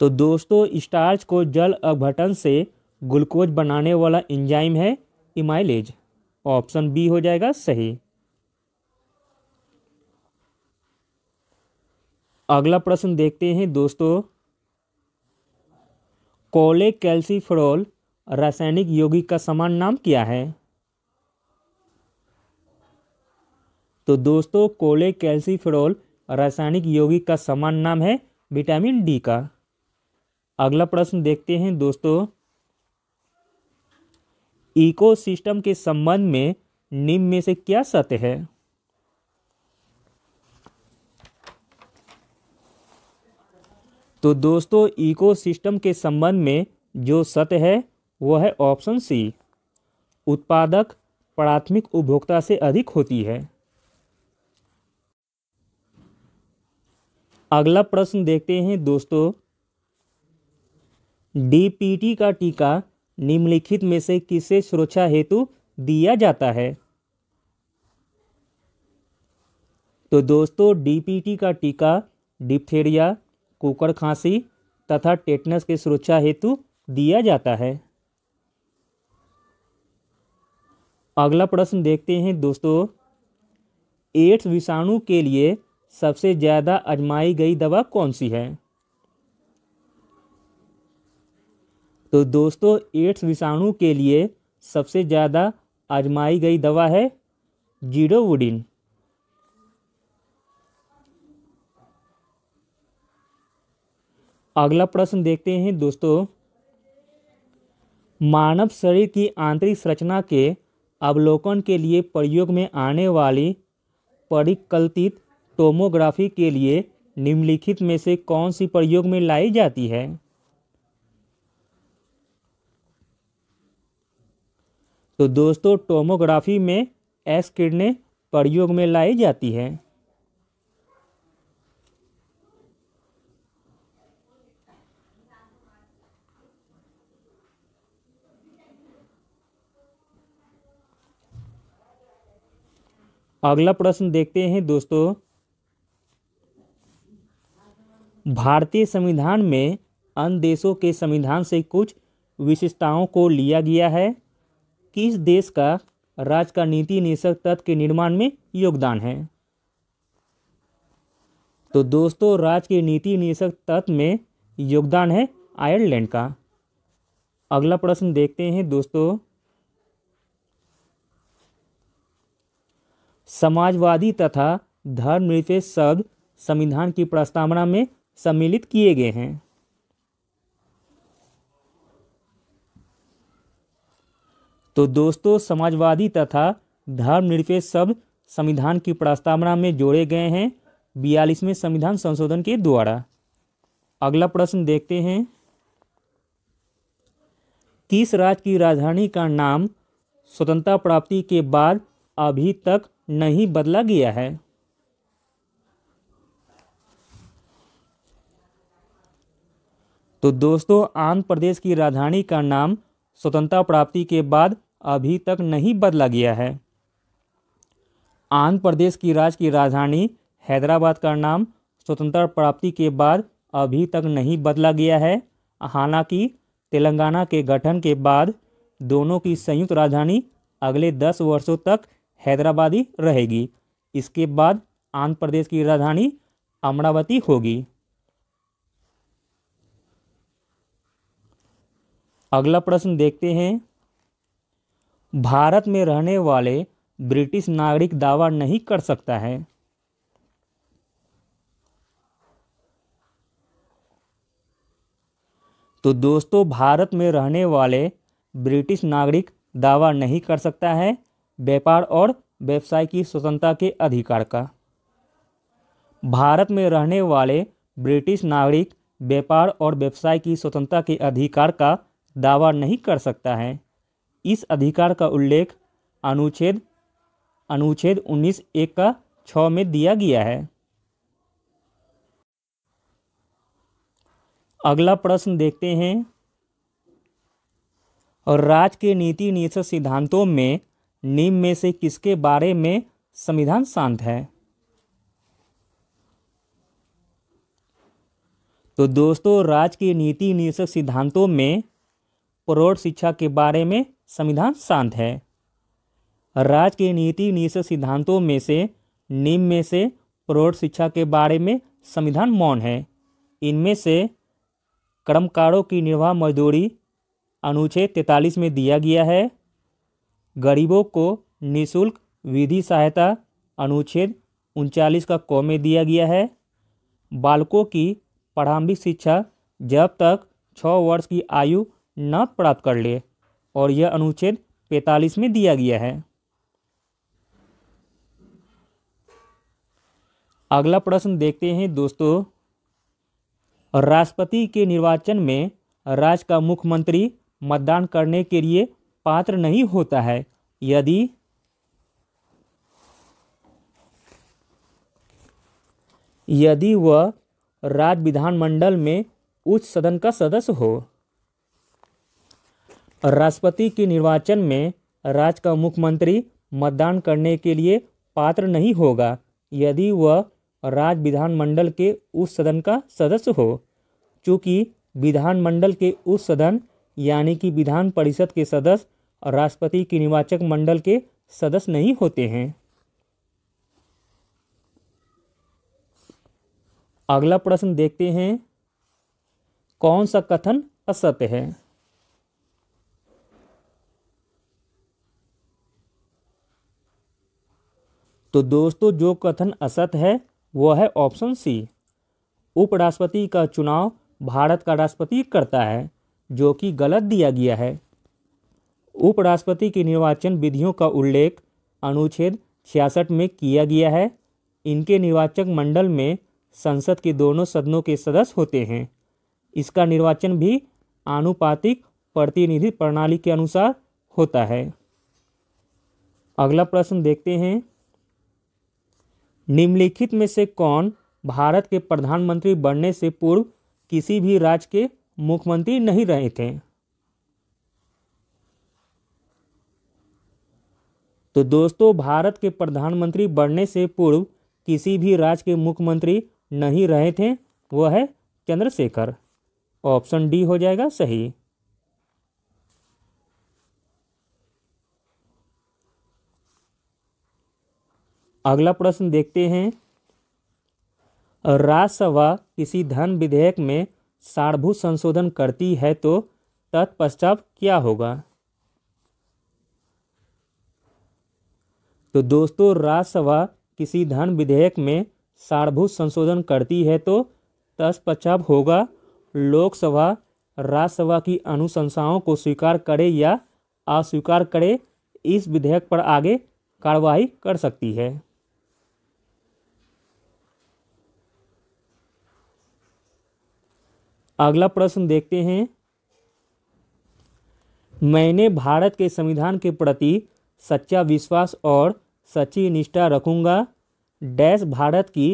तो दोस्तों स्टार्च को जल अपघटन से ग्लूकोज बनाने वाला एंजाइम है इमाइलेज ऑप्शन बी हो जाएगा सही अगला प्रश्न देखते हैं दोस्तों कोले कैल्सीफेरॉल रासायनिक यौगिक का समान नाम क्या है तो दोस्तों कोले कैल्सिफेरोल रासायनिक यौगिक का समान नाम है विटामिन डी का अगला प्रश्न देखते हैं दोस्तों इकोसिस्टम के संबंध में निम्न में से क्या सत्य है तो दोस्तों इकोसिस्टम के संबंध में जो सत्य है वह है ऑप्शन सी उत्पादक प्राथमिक उपभोक्ता से अधिक होती है अगला प्रश्न देखते हैं दोस्तों डीपीटी का टीका निम्नलिखित में से किसे सुरक्षा हेतु दिया जाता है तो दोस्तों डीपीटी का टीका डिप्थेरिया कुकर खांसी तथा टेटनस के सुरक्षा हेतु दिया जाता है अगला प्रश्न देखते हैं दोस्तों एड्स विषाणु के लिए सबसे ज़्यादा आजमाई गई दवा कौन सी है तो दोस्तों एड्स विषाणु के लिए सबसे ज़्यादा अजमाई गई दवा है जीडोवुडिन अगला प्रश्न देखते हैं दोस्तों मानव शरीर की आंतरिक संरचना के अवलोकन के लिए प्रयोग में आने वाली परिकल्पित टोमोग्राफी के लिए निम्नलिखित में से कौन सी प्रयोग में लाई जाती है तो दोस्तों टोमोग्राफी में एस किरणें प्रयोग में लाई जाती है अगला प्रश्न देखते हैं दोस्तों भारतीय संविधान में अन्य देशों के संविधान से कुछ विशेषताओं को लिया गया है किस देश का राज्य का नीति निषेक तत्व के निर्माण में योगदान है तो दोस्तों राज्य के नीति निषेक तत्व में योगदान है आयरलैंड का अगला प्रश्न देखते हैं दोस्तों समाजवादी तथा धर्मनिरपेक्ष शब्द संविधान की प्रस्तावना में सम्मिलित किए गए हैं तो दोस्तों समाजवादी तथा धर्मनिरपेक्ष शब्द संविधान की प्रस्तावना में जोड़े गए हैं बयालीसवें संविधान संशोधन के द्वारा अगला प्रश्न देखते हैं किस राज्य की राजधानी का नाम स्वतंत्रता प्राप्ति के बाद अभी तक नहीं बदला गया है तो दोस्तों आंध्र प्रदेश की राजधानी का नाम स्वतंत्रता प्राप्ति के बाद अभी तक नहीं बदला गया है आंध्र प्रदेश की राज्य की राजधानी हैदराबाद का नाम स्वतंत्रता प्राप्ति के बाद अभी तक नहीं बदला गया है हालांकि तेलंगाना के गठन के बाद दोनों की संयुक्त राजधानी अगले दस वर्षों तक हैदराबादी रहेगी इसके बाद आंध्र प्रदेश की राजधानी अमरावती होगी अगला प्रश्न देखते हैं भारत में रहने वाले ब्रिटिश नागरिक दावा नहीं कर सकता है तो दोस्तों भारत में रहने वाले ब्रिटिश नागरिक दावा नहीं कर सकता है व्यापार और व्यवसाय की स्वतंत्रता के अधिकार का भारत में रहने वाले ब्रिटिश नागरिक व्यापार और व्यवसाय की स्वतंत्रता के अधिकार का दावा नहीं कर सकता है इस अधिकार का उल्लेख अनुच्छेद अनुच्छेद उन्नीस एक का छ में दिया गया है अगला प्रश्न देखते हैं और राज्य के नीति निषेध सिद्धांतों में निम्न में से किसके बारे में संविधान शांत है तो दोस्तों राज्य के नीति निर्देशक सिद्धांतों में प्रौढ़ शिक्षा के बारे में संविधान शांत है राज्य के नीति निर्देशक सिद्धांतों में से निम्न में से प्रौढ़ शिक्षा के बारे में संविधान मौन है इनमें से कर्मकारों की निर्वाह मजदूरी अनुच्छेद तैतालीस में दिया गया है गरीबों को निशुल्क विधि सहायता अनुच्छेद उनचालीस का क में दिया गया है बालकों की प्रारंभिक शिक्षा जब तक छः वर्ष की आयु न प्राप्त कर ले और यह अनुच्छेद पैंतालीस में दिया गया है अगला प्रश्न देखते हैं दोस्तों राष्ट्रपति के निर्वाचन में राज्य का मुख्यमंत्री मतदान करने के लिए पात्र नहीं होता है यदि यदि वह राज्य विधानमंडल में उच्च सदन का सदस्य हो राष्ट्रपति के निर्वाचन में राज्य का मुख्यमंत्री मतदान करने के लिए पात्र नहीं होगा यदि वह राज्य विधानमंडल के उस सदन का सदस्य हो चूँकि विधानमंडल के उस सदन यानी कि विधान परिषद के सदस्य और राष्ट्रपति के निर्वाचक मंडल के सदस्य नहीं होते हैं अगला प्रश्न देखते हैं कौन सा कथन असत्य है तो दोस्तों जो कथन असत है वह है ऑप्शन सी उपराष्ट्रपति का चुनाव भारत का राष्ट्रपति करता है जो कि गलत दिया गया है उपराष्ट्रपति की निर्वाचन विधियों का उल्लेख अनुच्छेद छियासठ में किया गया है इनके निर्वाचक मंडल में संसद के दोनों सदनों के सदस्य होते हैं इसका निर्वाचन भी आनुपातिक प्रतिनिधि प्रणाली के अनुसार होता है अगला प्रश्न देखते हैं निम्नलिखित में से कौन भारत के प्रधानमंत्री बनने से पूर्व किसी भी राज्य के मुख्यमंत्री नहीं रहे थे तो दोस्तों भारत के प्रधानमंत्री बनने से पूर्व किसी भी राज्य के मुख्यमंत्री नहीं रहे थे वह है चंद्रशेखर ऑप्शन डी हो जाएगा सही अगला प्रश्न देखते हैं राज्यसभा किसी धन विधेयक में सारभूत संशोधन करती है तो तत्पश्चात क्या होगा तो दोस्तों राज्यसभा किसी धन विधेयक में सारभूत संशोधन करती है तो तत्पश्चात होगा लोकसभा राज्यसभा की अनुशंसाओं को स्वीकार करे या अस्वीकार करे इस विधेयक पर आगे कार्रवाई कर सकती है अगला प्रश्न देखते हैं मैंने भारत के संविधान के प्रति सच्चा विश्वास और सच्ची निष्ठा रखूंगा डैश भारत की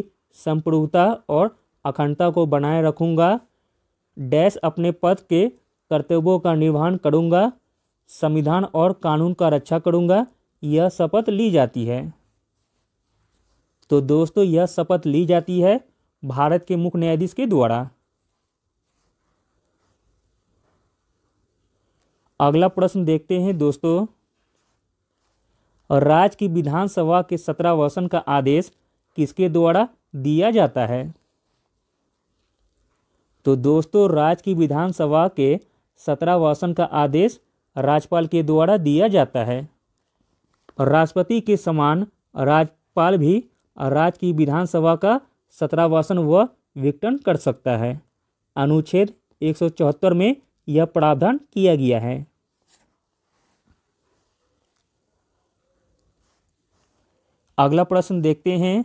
संप्रभुता और अखंडता को बनाए रखूंगा डैश अपने पद के कर्तव्यों का निर्वहन करूंगा संविधान और कानून का रक्षा करूंगा यह शपथ ली जाती है तो दोस्तों यह शपथ ली जाती है भारत के मुख्य न्यायाधीश के द्वारा अगला प्रश्न देखते हैं दोस्तों राज्य की विधानसभा के सत्रह वसन का आदेश किसके द्वारा दिया जाता है तो दोस्तों राज्य की विधानसभा के सत्रह वसन का आदेश राज्यपाल के द्वारा दिया जाता है राष्ट्रपति के समान राज्यपाल भी राज्य की विधानसभा का सत्रह वसन व विघटन कर सकता है अनुच्छेद चौहत्तर में यह प्रावधान किया गया है अगला प्रश्न देखते हैं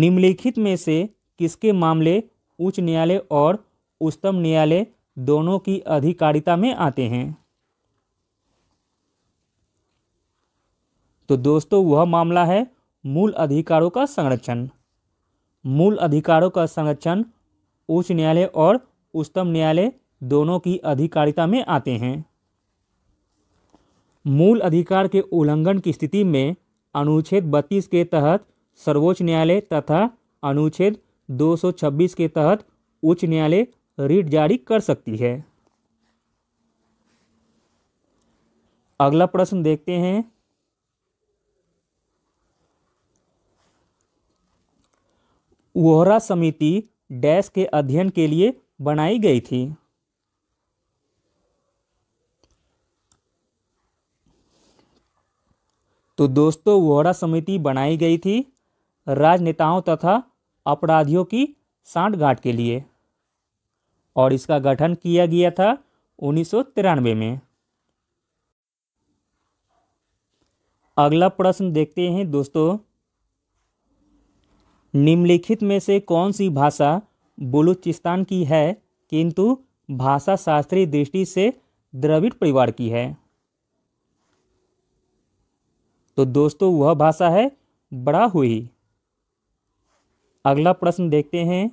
निम्नलिखित में से किसके मामले उच्च न्यायालय और उच्चतम न्यायालय दोनों की अधिकारिता में आते हैं तो दोस्तों वह मामला है मूल अधिकारों का संरक्षण मूल अधिकारों का संरक्षण उच्च न्यायालय और उच्चतम न्यायालय दोनों की अधिकारिता में आते हैं मूल अधिकार के उल्लंघन की स्थिति में अनुच्छेद बत्तीस के तहत सर्वोच्च न्यायालय तथा अनुच्छेद 226 के तहत उच्च न्यायालय रीट जारी कर सकती है अगला प्रश्न देखते हैं वोहरा समिति डैश के अध्ययन के लिए बनाई गई थी तो दोस्तों वोड़ा समिति बनाई गई थी राजनेताओं तथा अपराधियों की सांठगांठ के लिए और इसका गठन किया गया था उन्नीस में अगला प्रश्न देखते हैं दोस्तों निम्नलिखित में से कौन सी भाषा बलूचिस्तान की है किंतु भाषा शास्त्रीय दृष्टि से द्रविड़ परिवार की है तो दोस्तों वह भाषा है बड़ा हुई अगला प्रश्न देखते हैं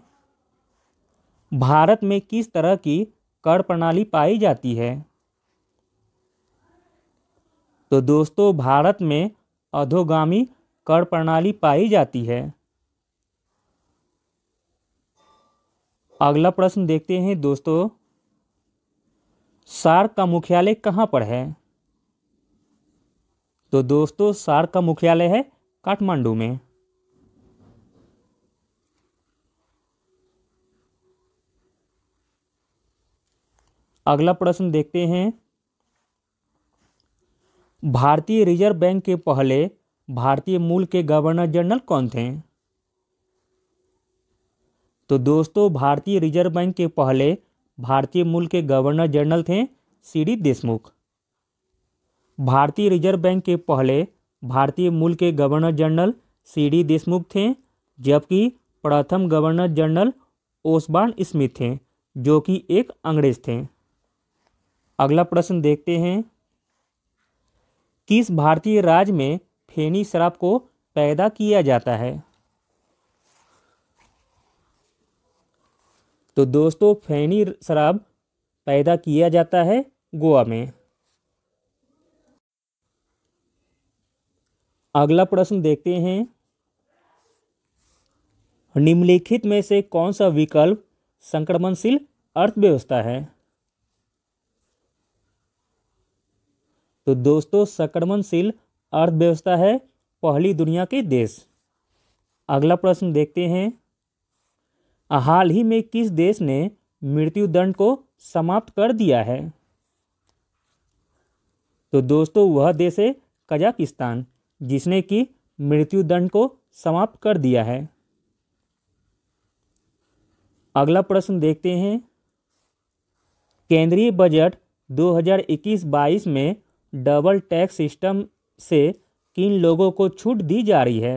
भारत में किस तरह की कर प्रणाली पाई जाती है तो दोस्तों भारत में अधोगामी कर प्रणाली पाई जाती है अगला प्रश्न देखते हैं दोस्तों सार्क का मुख्यालय कहाँ पर है तो दोस्तों सार्क का मुख्यालय है काठमांडू में अगला प्रश्न देखते हैं भारतीय रिजर्व बैंक के पहले भारतीय मूल के गवर्नर जनरल कौन थे तो दोस्तों भारतीय रिजर्व बैंक के पहले भारतीय मूल के गवर्नर जनरल थे सी देशमुख भारतीय रिजर्व बैंक के पहले भारतीय मूल के गवर्नर जनरल सी देशमुख थे जबकि प्रथम गवर्नर जनरल ओसबान स्मिथ थे जो कि एक अंग्रेज थे अगला प्रश्न देखते हैं किस भारतीय राज्य में फेनी शराब को पैदा किया जाता है तो दोस्तों फैनी शराब पैदा किया जाता है गोवा में अगला प्रश्न देखते हैं निम्नलिखित में से कौन सा विकल्प संक्रमणशील अर्थव्यवस्था है तो दोस्तों संक्रमणशील अर्थव्यवस्था है पहली दुनिया के देश अगला प्रश्न देखते हैं हाल ही में किस देश ने मृत्युदंड को समाप्त कर दिया है तो दोस्तों वह देश है कजाकिस्तान जिसने कि मृत्युदंड को समाप्त कर दिया है अगला प्रश्न देखते हैं केंद्रीय बजट 2021-22 में डबल टैक्स सिस्टम से किन लोगों को छूट दी जा रही है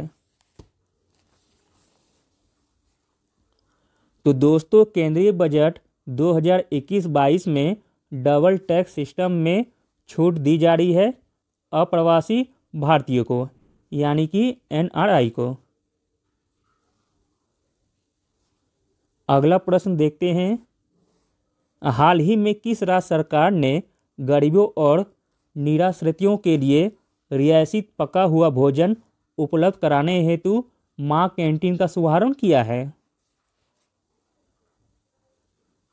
तो दोस्तों केंद्रीय बजट 2021-22 में डबल टैक्स सिस्टम में छूट दी जा रही है अप्रवासी भारतीयों को यानी कि एनआरआई को अगला प्रश्न देखते हैं हाल ही में किस राज्य सरकार ने गरीबों और निराश्रितियों के लिए रियायती पका हुआ भोजन उपलब्ध कराने हेतु माँ कैंटीन का शुभारंभ किया है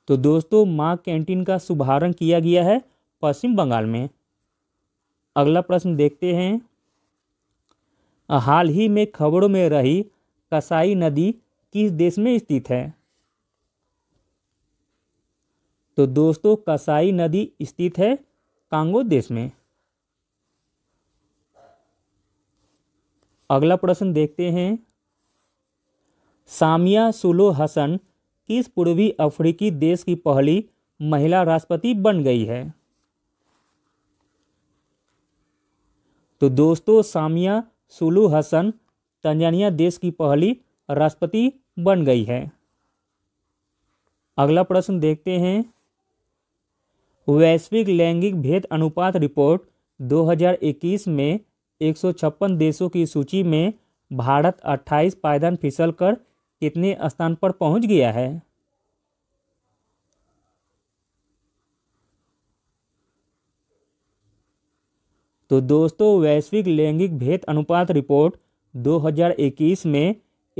तो दोस्तों माँ कैंटीन का शुभारंभ किया गया है पश्चिम बंगाल में अगला प्रश्न देखते हैं हाल ही में खबरों में रही कसाई नदी किस देश में स्थित है तो दोस्तों कसाई नदी स्थित है कांगो देश में अगला प्रश्न देखते हैं सामिया सुलो हसन किस पूर्वी अफ्रीकी देश की पहली महिला राष्ट्रपति बन गई है तो दोस्तों सामिया सुलू हसन तंजानिया देश की पहली राष्ट्रपति बन गई है अगला प्रश्न देखते हैं वैश्विक लैंगिक भेद अनुपात रिपोर्ट 2021 में एक देशों की सूची में भारत 28 पायदान फिसल कर कितने स्थान पर पहुंच गया है तो दोस्तों वैश्विक लैंगिक भेद अनुपात रिपोर्ट 2021 में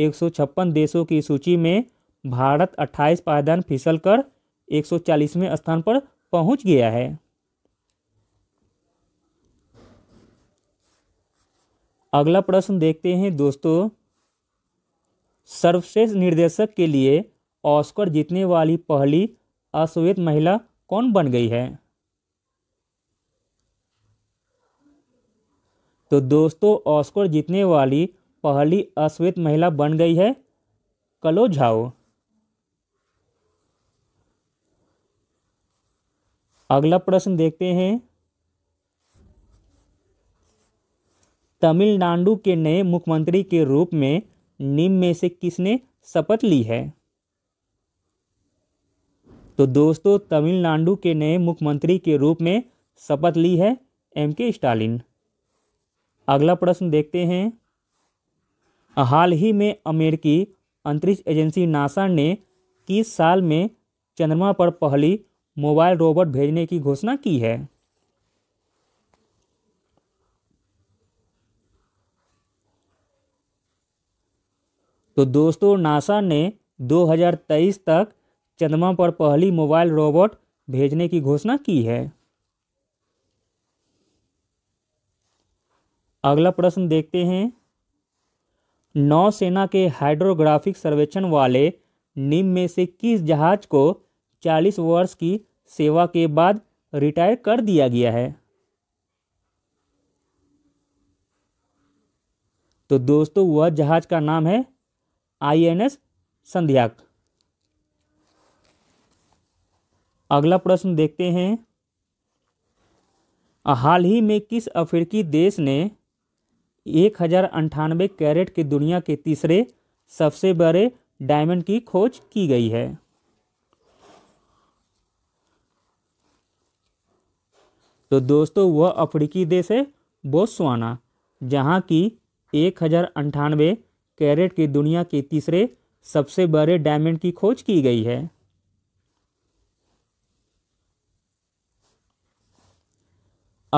एक देशों की सूची में भारत 28 पायदान फिसल कर एक स्थान पर पहुंच गया है अगला प्रश्न देखते हैं दोस्तों सर्वश्रेष्ठ निर्देशक के लिए ऑस्कर जीतने वाली पहली अश्वेत महिला कौन बन गई है तो दोस्तों ऑस्कर जीतने वाली पहली अश्वेत महिला बन गई है कलो झाओ अगला प्रश्न देखते हैं तमिलनाडु के नए मुख्यमंत्री के रूप में निम्न में से किसने शपथ ली है तो दोस्तों तमिलनाडु के नए मुख्यमंत्री के रूप में शपथ ली है एम के स्टालिन अगला प्रश्न देखते हैं हाल ही में अमेरिकी अंतरिक्ष एजेंसी नासा ने किस साल में चंद्रमा पर पहली मोबाइल रोबोट भेजने की घोषणा की है तो दोस्तों नासा ने 2023 तक चंद्रमा पर पहली मोबाइल रोबोट भेजने की घोषणा की है अगला प्रश्न देखते हैं नौसेना के हाइड्रोग्राफिक सर्वेक्षण वाले निम में से किस जहाज को 40 वर्ष की सेवा के बाद रिटायर कर दिया गया है तो दोस्तों वह जहाज का नाम है आई एन एस संध्याक अगला प्रश्न देखते हैं हाल ही में किस अफ्रीकी देश ने एक हजार अंठानवे कैरेट की दुनिया के तीसरे सबसे बड़े डायमंड की खोज की गई है तो दोस्तों वह अफ्रीकी देश है बोस्वाना जहां की एक हजार अंठानवे कैरेट के दुनिया के तीसरे सबसे बड़े डायमंड की खोज की गई है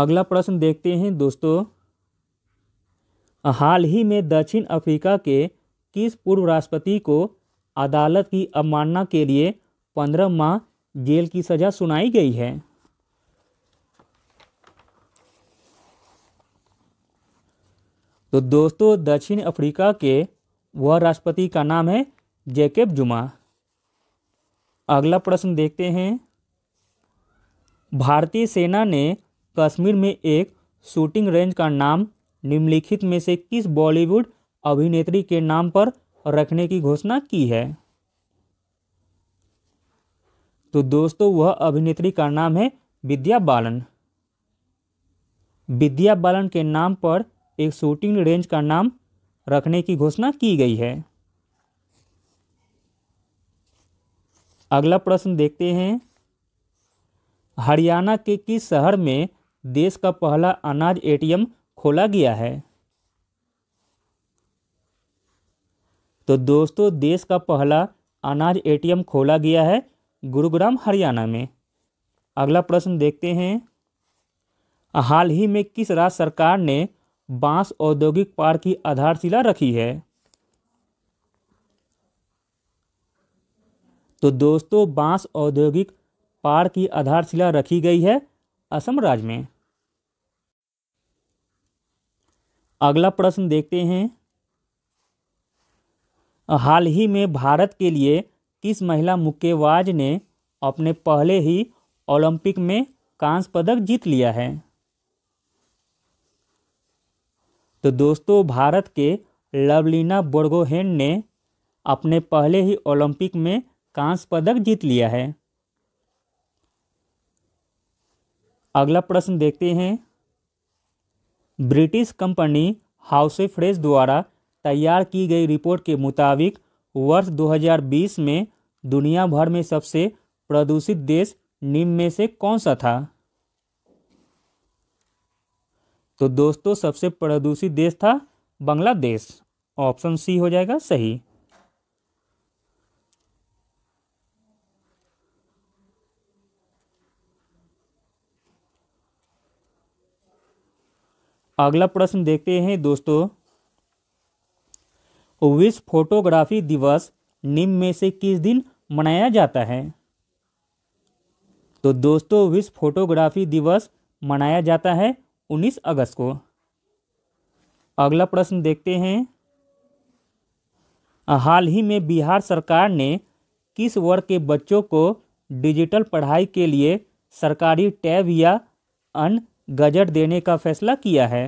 अगला प्रश्न देखते हैं दोस्तों हाल ही में दक्षिण अफ्रीका के किस पूर्व राष्ट्रपति को अदालत की अवमानना के लिए पंद्रह माह जेल की सजा सुनाई गई है तो दोस्तों दक्षिण अफ्रीका के वह राष्ट्रपति का नाम है जैकेब जुमा अगला प्रश्न देखते हैं भारतीय सेना ने कश्मीर में एक शूटिंग रेंज का नाम निम्नलिखित में से किस बॉलीवुड अभिनेत्री के नाम पर रखने की घोषणा की है तो दोस्तों वह अभिनेत्री का नाम है विद्या बालन विद्या बालन के नाम पर एक शूटिंग रेंज का नाम रखने की घोषणा की गई है अगला प्रश्न देखते हैं हरियाणा के किस शहर में देश का पहला अनाज एटीएम खोला गया है तो दोस्तों देश का पहला अनाज एटीएम खोला गया है गुरुग्राम हरियाणा में अगला प्रश्न देखते हैं हाल ही में किस राज्य सरकार ने बांस औद्योगिक पार्क की आधारशिला रखी है तो दोस्तों बांस औद्योगिक पार्क की आधारशिला रखी गई है असम राज्य में अगला प्रश्न देखते हैं हाल ही में भारत के लिए किस महिला मुक्केबाज ने अपने पहले ही ओलंपिक में कांस्य पदक जीत लिया है तो दोस्तों भारत के लवलीना बोर्गोहेन ने अपने पहले ही ओलंपिक में कांस्य पदक जीत लिया है अगला प्रश्न देखते हैं ब्रिटिश कंपनी हाउसे फ्रेश द्वारा तैयार की गई रिपोर्ट के मुताबिक वर्ष 2020 में दुनिया भर में सबसे प्रदूषित देश निम्न में से कौन सा था तो दोस्तों सबसे प्रदूषित देश था बांग्लादेश ऑप्शन सी हो जाएगा सही अगला प्रश्न देखते हैं दोस्तों विश्व फोटोग्राफी दिवस निम्न में से किस दिन मनाया जाता है तो दोस्तों विश्व फोटोग्राफी दिवस मनाया जाता है 19 अगस्त को अगला प्रश्न देखते हैं हाल ही में बिहार सरकार ने किस वर्ग के बच्चों को डिजिटल पढ़ाई के लिए सरकारी टैब या अन गजट देने का फैसला किया है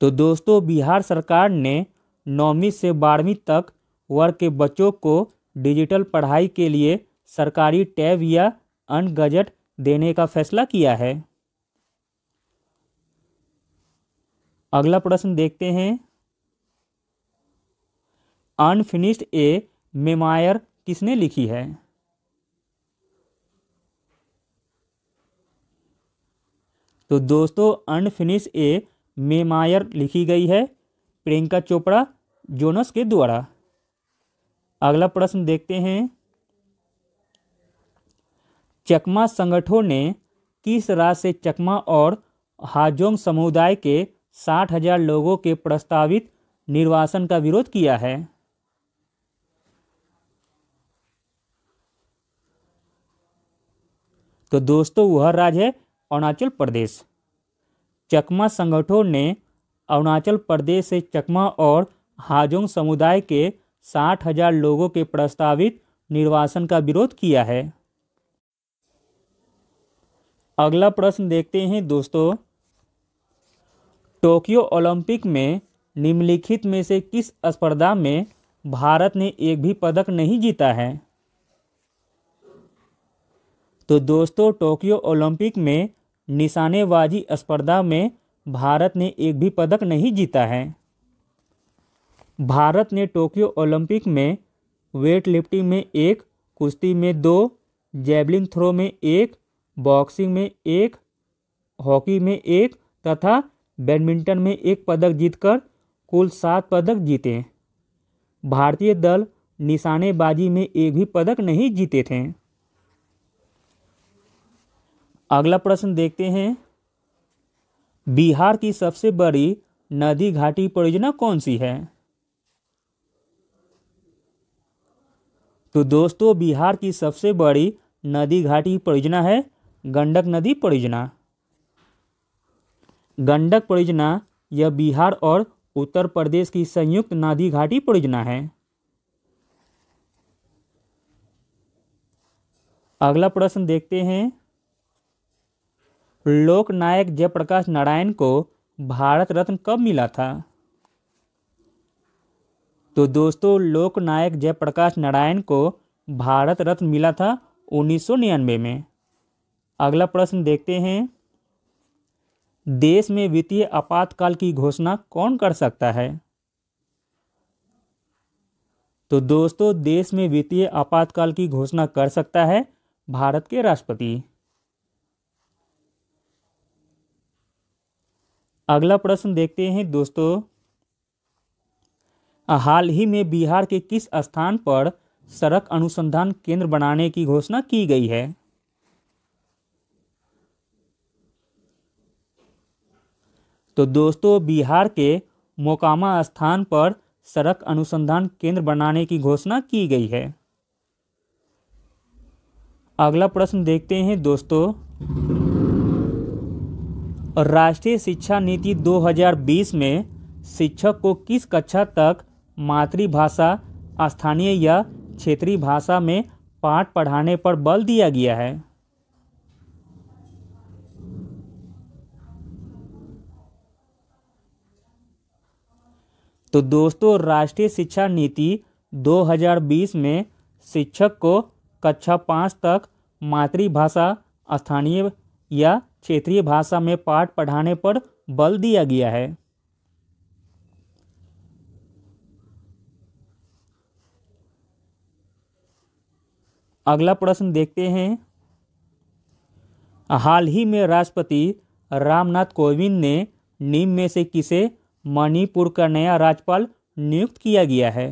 तो दोस्तों बिहार सरकार ने नौवीं से बारहवीं तक वर्ग के बच्चों को डिजिटल पढ़ाई के लिए सरकारी टैब या अन गजट देने का फैसला किया है अगला प्रश्न देखते हैं अनफिनिश्ड ए मेमायर किसने लिखी है तो दोस्तों अनफिनिश ए मेमायर लिखी गई है प्रियंका चोपड़ा जोनस के द्वारा अगला प्रश्न देखते हैं चकमा संगठनों ने किस राज्य से चकमा और हाजोंग समुदाय के साठ हजार लोगों के प्रस्तावित निर्वासन का विरोध किया है तो दोस्तों वह राज्य है अरुणाचल प्रदेश चकमा संगठनों ने अरुणाचल प्रदेश से चकमा और हाजोंग समुदाय के साठ हजार लोगों के प्रस्तावित निर्वासन का विरोध किया है अगला प्रश्न देखते हैं दोस्तों टोक्यो ओलंपिक में निम्नलिखित में से किस स्पर्धा में भारत ने एक भी पदक नहीं जीता है तो दोस्तों टोक्यो ओलंपिक में निशानेबाजी स्पर्धा में भारत ने एक भी पदक नहीं जीता है भारत ने टोक्यो ओलंपिक में वेट लिफ्टिंग में एक कुश्ती में दो जेबलिंग थ्रो में एक बॉक्सिंग में एक हॉकी में एक तथा बैडमिंटन में एक पदक जीतकर कुल सात पदक जीते भारतीय दल निशानेबाजी में एक भी पदक नहीं जीते थे अगला प्रश्न देखते हैं बिहार की सबसे बड़ी नदी घाटी परियोजना कौन सी है तो दोस्तों बिहार की सबसे बड़ी नदी घाटी परियोजना है गंडक नदी परियोजना गंडक परियोजना यह बिहार और उत्तर प्रदेश की संयुक्त नदी घाटी परियोजना है अगला प्रश्न देखते हैं लोकनायक जयप्रकाश नारायण को भारत रत्न कब मिला था तो दोस्तों लोकनायक जयप्रकाश नारायण को भारत रत्न मिला था उन्नीस में अगला प्रश्न देखते हैं देश में वित्तीय आपातकाल की घोषणा कौन कर सकता है तो दोस्तों देश में वित्तीय आपातकाल की घोषणा कर सकता है भारत के राष्ट्रपति अगला प्रश्न देखते हैं दोस्तों हाल ही में बिहार के किस स्थान पर सड़क अनुसंधान केंद्र बनाने की घोषणा की गई है तो दोस्तों बिहार के मोकामा स्थान पर सड़क अनुसंधान केंद्र बनाने की घोषणा की गई है अगला प्रश्न देखते हैं दोस्तों राष्ट्रीय शिक्षा नीति 2020 में शिक्षक को किस कक्षा तक मातृभाषा स्थानीय या क्षेत्रीय भाषा में पाठ पढ़ाने पर बल दिया गया है तो दोस्तों राष्ट्रीय शिक्षा नीति 2020 में शिक्षक को कक्षा पाँच तक मातृभाषा स्थानीय या क्षेत्रीय भाषा में पाठ पढ़ाने पर बल दिया गया है अगला प्रश्न देखते हैं हाल ही में राष्ट्रपति रामनाथ कोविंद ने निम्न में से किसे मणिपुर का नया राज्यपाल नियुक्त किया गया है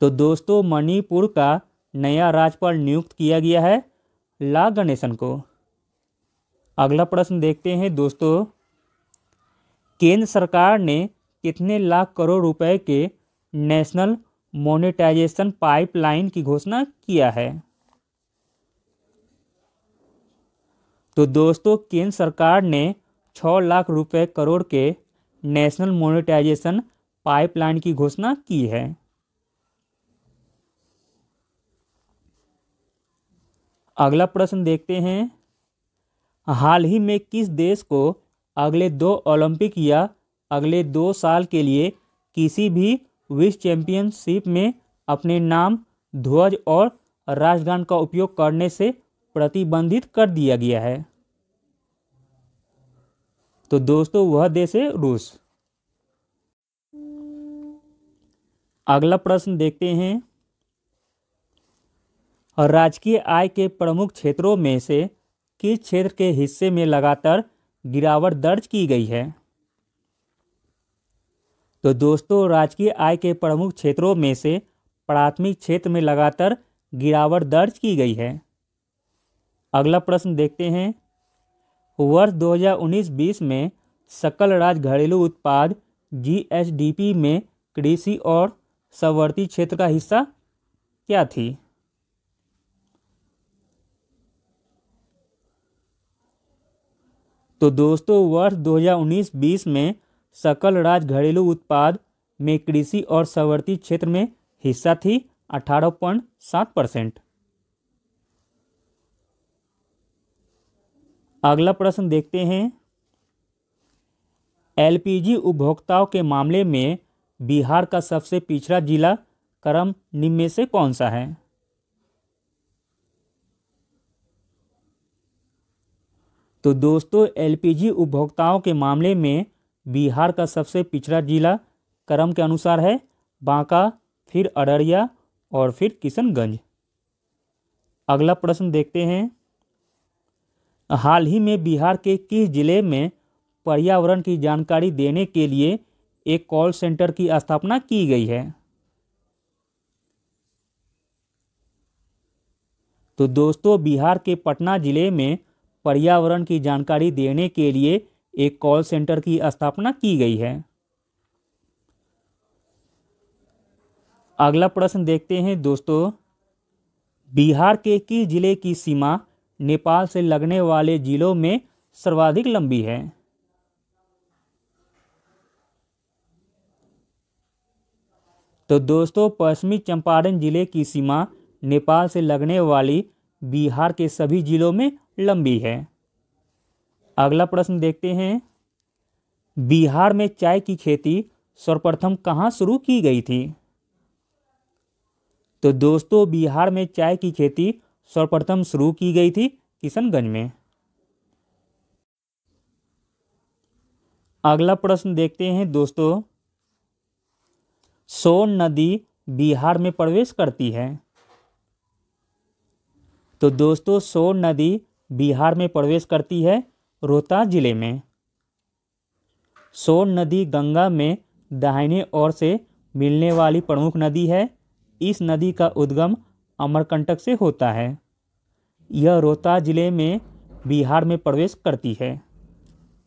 तो दोस्तों मणिपुर का नया राज्यपाल नियुक्त किया गया है ला गणेशन को अगला प्रश्न देखते हैं दोस्तों केंद्र सरकार ने कितने लाख करोड़ रुपए के नेशनल मोनेटाइजेशन पाइपलाइन की घोषणा किया है तो दोस्तों केंद्र सरकार ने छः लाख रुपए करोड़ के नेशनल मोनेटाइजेशन पाइपलाइन की घोषणा की है अगला प्रश्न देखते हैं हाल ही में किस देश को अगले दो ओलंपिक या अगले दो साल के लिए किसी भी विश्व चैंपियनशिप में अपने नाम ध्वज और राजगान का उपयोग करने से प्रतिबंधित कर दिया गया है तो दोस्तों वह देश है रूस अगला प्रश्न देखते हैं और राजकीय आय के प्रमुख क्षेत्रों में से किस क्षेत्र के हिस्से में लगातार गिरावट दर्ज की गई है तो दोस्तों राजकीय आय के प्रमुख क्षेत्रों में से प्राथमिक क्षेत्र में लगातार गिरावट दर्ज की गई है अगला प्रश्न देखते हैं वर्ष 2019-20 में सकल राज घरेलू उत्पाद जी में कृषि और सवर्ती क्षेत्र का हिस्सा क्या थी तो दोस्तों वर्ष 2019-20 में सकल राज घरेलू उत्पाद में कृषि और सवर्ती क्षेत्र में हिस्सा थी पॉइंट सात परसेंट अगला प्रश्न देखते हैं एलपीजी उपभोक्ताओं के मामले में बिहार का सबसे पिछड़ा जिला क्रम निम्न से कौन सा है तो दोस्तों एलपीजी उपभोक्ताओं के मामले में बिहार का सबसे पिछड़ा जिला क्रम के अनुसार है बांका फिर अररिया और फिर किशनगंज अगला प्रश्न देखते हैं हाल ही में बिहार के किस जिले में पर्यावरण की जानकारी देने के लिए एक कॉल सेंटर की स्थापना की गई है तो दोस्तों बिहार के पटना जिले में पर्यावरण की जानकारी देने के लिए एक कॉल सेंटर की स्थापना की गई है अगला प्रश्न देखते हैं दोस्तों बिहार के किस जिले की सीमा नेपाल से लगने वाले जिलों में सर्वाधिक लंबी है तो दोस्तों पश्चिमी चंपारण जिले की सीमा नेपाल से लगने वाली बिहार के सभी जिलों में लंबी है अगला प्रश्न देखते हैं बिहार में चाय की खेती सर्वप्रथम कहाँ शुरू की गई थी तो दोस्तों बिहार में चाय की खेती सर्वप्रथम शुरू की गई थी किशनगंज में अगला प्रश्न देखते हैं दोस्तों सोन नदी बिहार में प्रवेश करती है तो दोस्तों सोन नदी बिहार में प्रवेश करती है रोहतास जिले में सोन नदी गंगा में दाहिने ओर से मिलने वाली प्रमुख नदी है इस नदी का उद्गम अमरकंटक से होता है यह रोहतास ज़िले में बिहार में प्रवेश करती है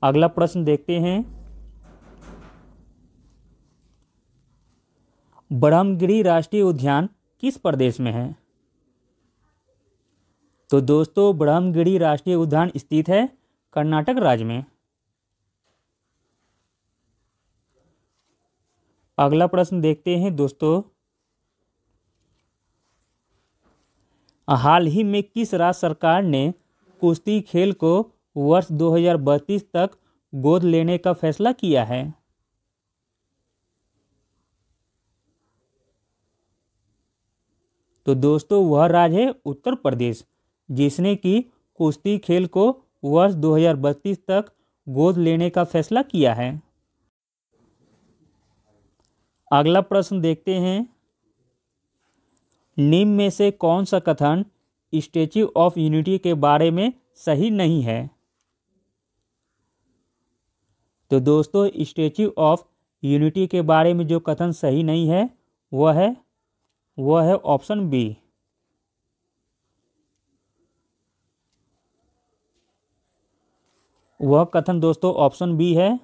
अगला प्रश्न देखते हैं ब्रह्मगिरी राष्ट्रीय उद्यान किस प्रदेश में है तो दोस्तों ब्रह्मगिरी राष्ट्रीय उद्यान स्थित है कर्नाटक राज्य में अगला प्रश्न देखते हैं दोस्तों हाल ही में किस राज्य सरकार ने कुश्ती खेल को वर्ष 2032 तक गोद लेने का फैसला किया है तो दोस्तों वह राज्य है उत्तर प्रदेश जिसने कि कुश्ती खेल को वर्ष 2032 तक गोद लेने का फैसला किया है अगला प्रश्न देखते हैं निम्न में से कौन सा कथन स्टेच्यू ऑफ यूनिटी के बारे में सही नहीं है तो दोस्तों स्टेच्यू ऑफ यूनिटी के बारे में जो कथन सही नहीं है वह है वह है ऑप्शन बी वह कथन दोस्तों ऑप्शन बी है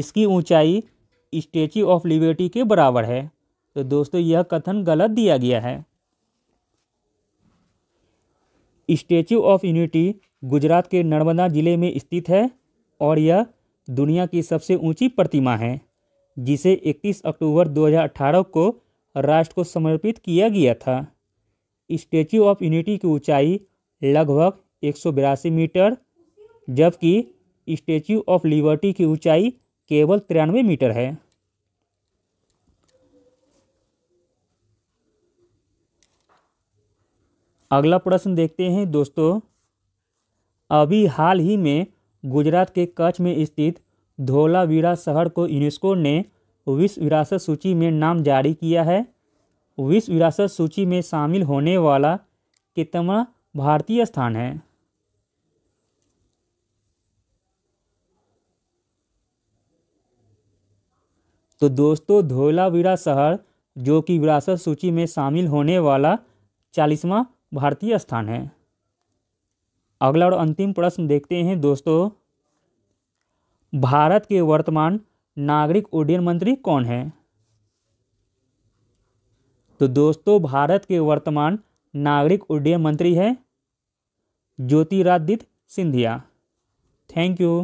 इसकी ऊंचाई स्टेच्यू ऑफ लिबर्टी के बराबर है तो दोस्तों यह कथन गलत दिया गया है स्टेचू ऑफ यूनिटी गुजरात के नर्मदा जिले में स्थित है और यह दुनिया की सबसे ऊंची प्रतिमा है जिसे 31 अक्टूबर 2018 को राष्ट्र को समर्पित किया गया था स्टेचू ऑफ यूनिटी की ऊंचाई लगभग एक मीटर जबकि स्टेचू ऑफ लिबर्टी की ऊंचाई केवल तिरानवे मीटर है अगला प्रश्न देखते हैं दोस्तों अभी हाल ही में गुजरात के कच्छ में स्थित धोलावीरा शहर को यूनेस्को ने विश्व विरासत सूची में नाम जारी किया है विश्व विरासत सूची में शामिल होने वाला कितना भारतीय स्थान है तो दोस्तों धोलावीरा शहर जो कि विरासत सूची में शामिल होने वाला चालीसवां भारतीय स्थान है अगला और अंतिम प्रश्न देखते हैं दोस्तों भारत के वर्तमान नागरिक उड्डयन मंत्री कौन है तो दोस्तों भारत के वर्तमान नागरिक उड्डयन मंत्री है ज्योतिरादित्य सिंधिया थैंक यू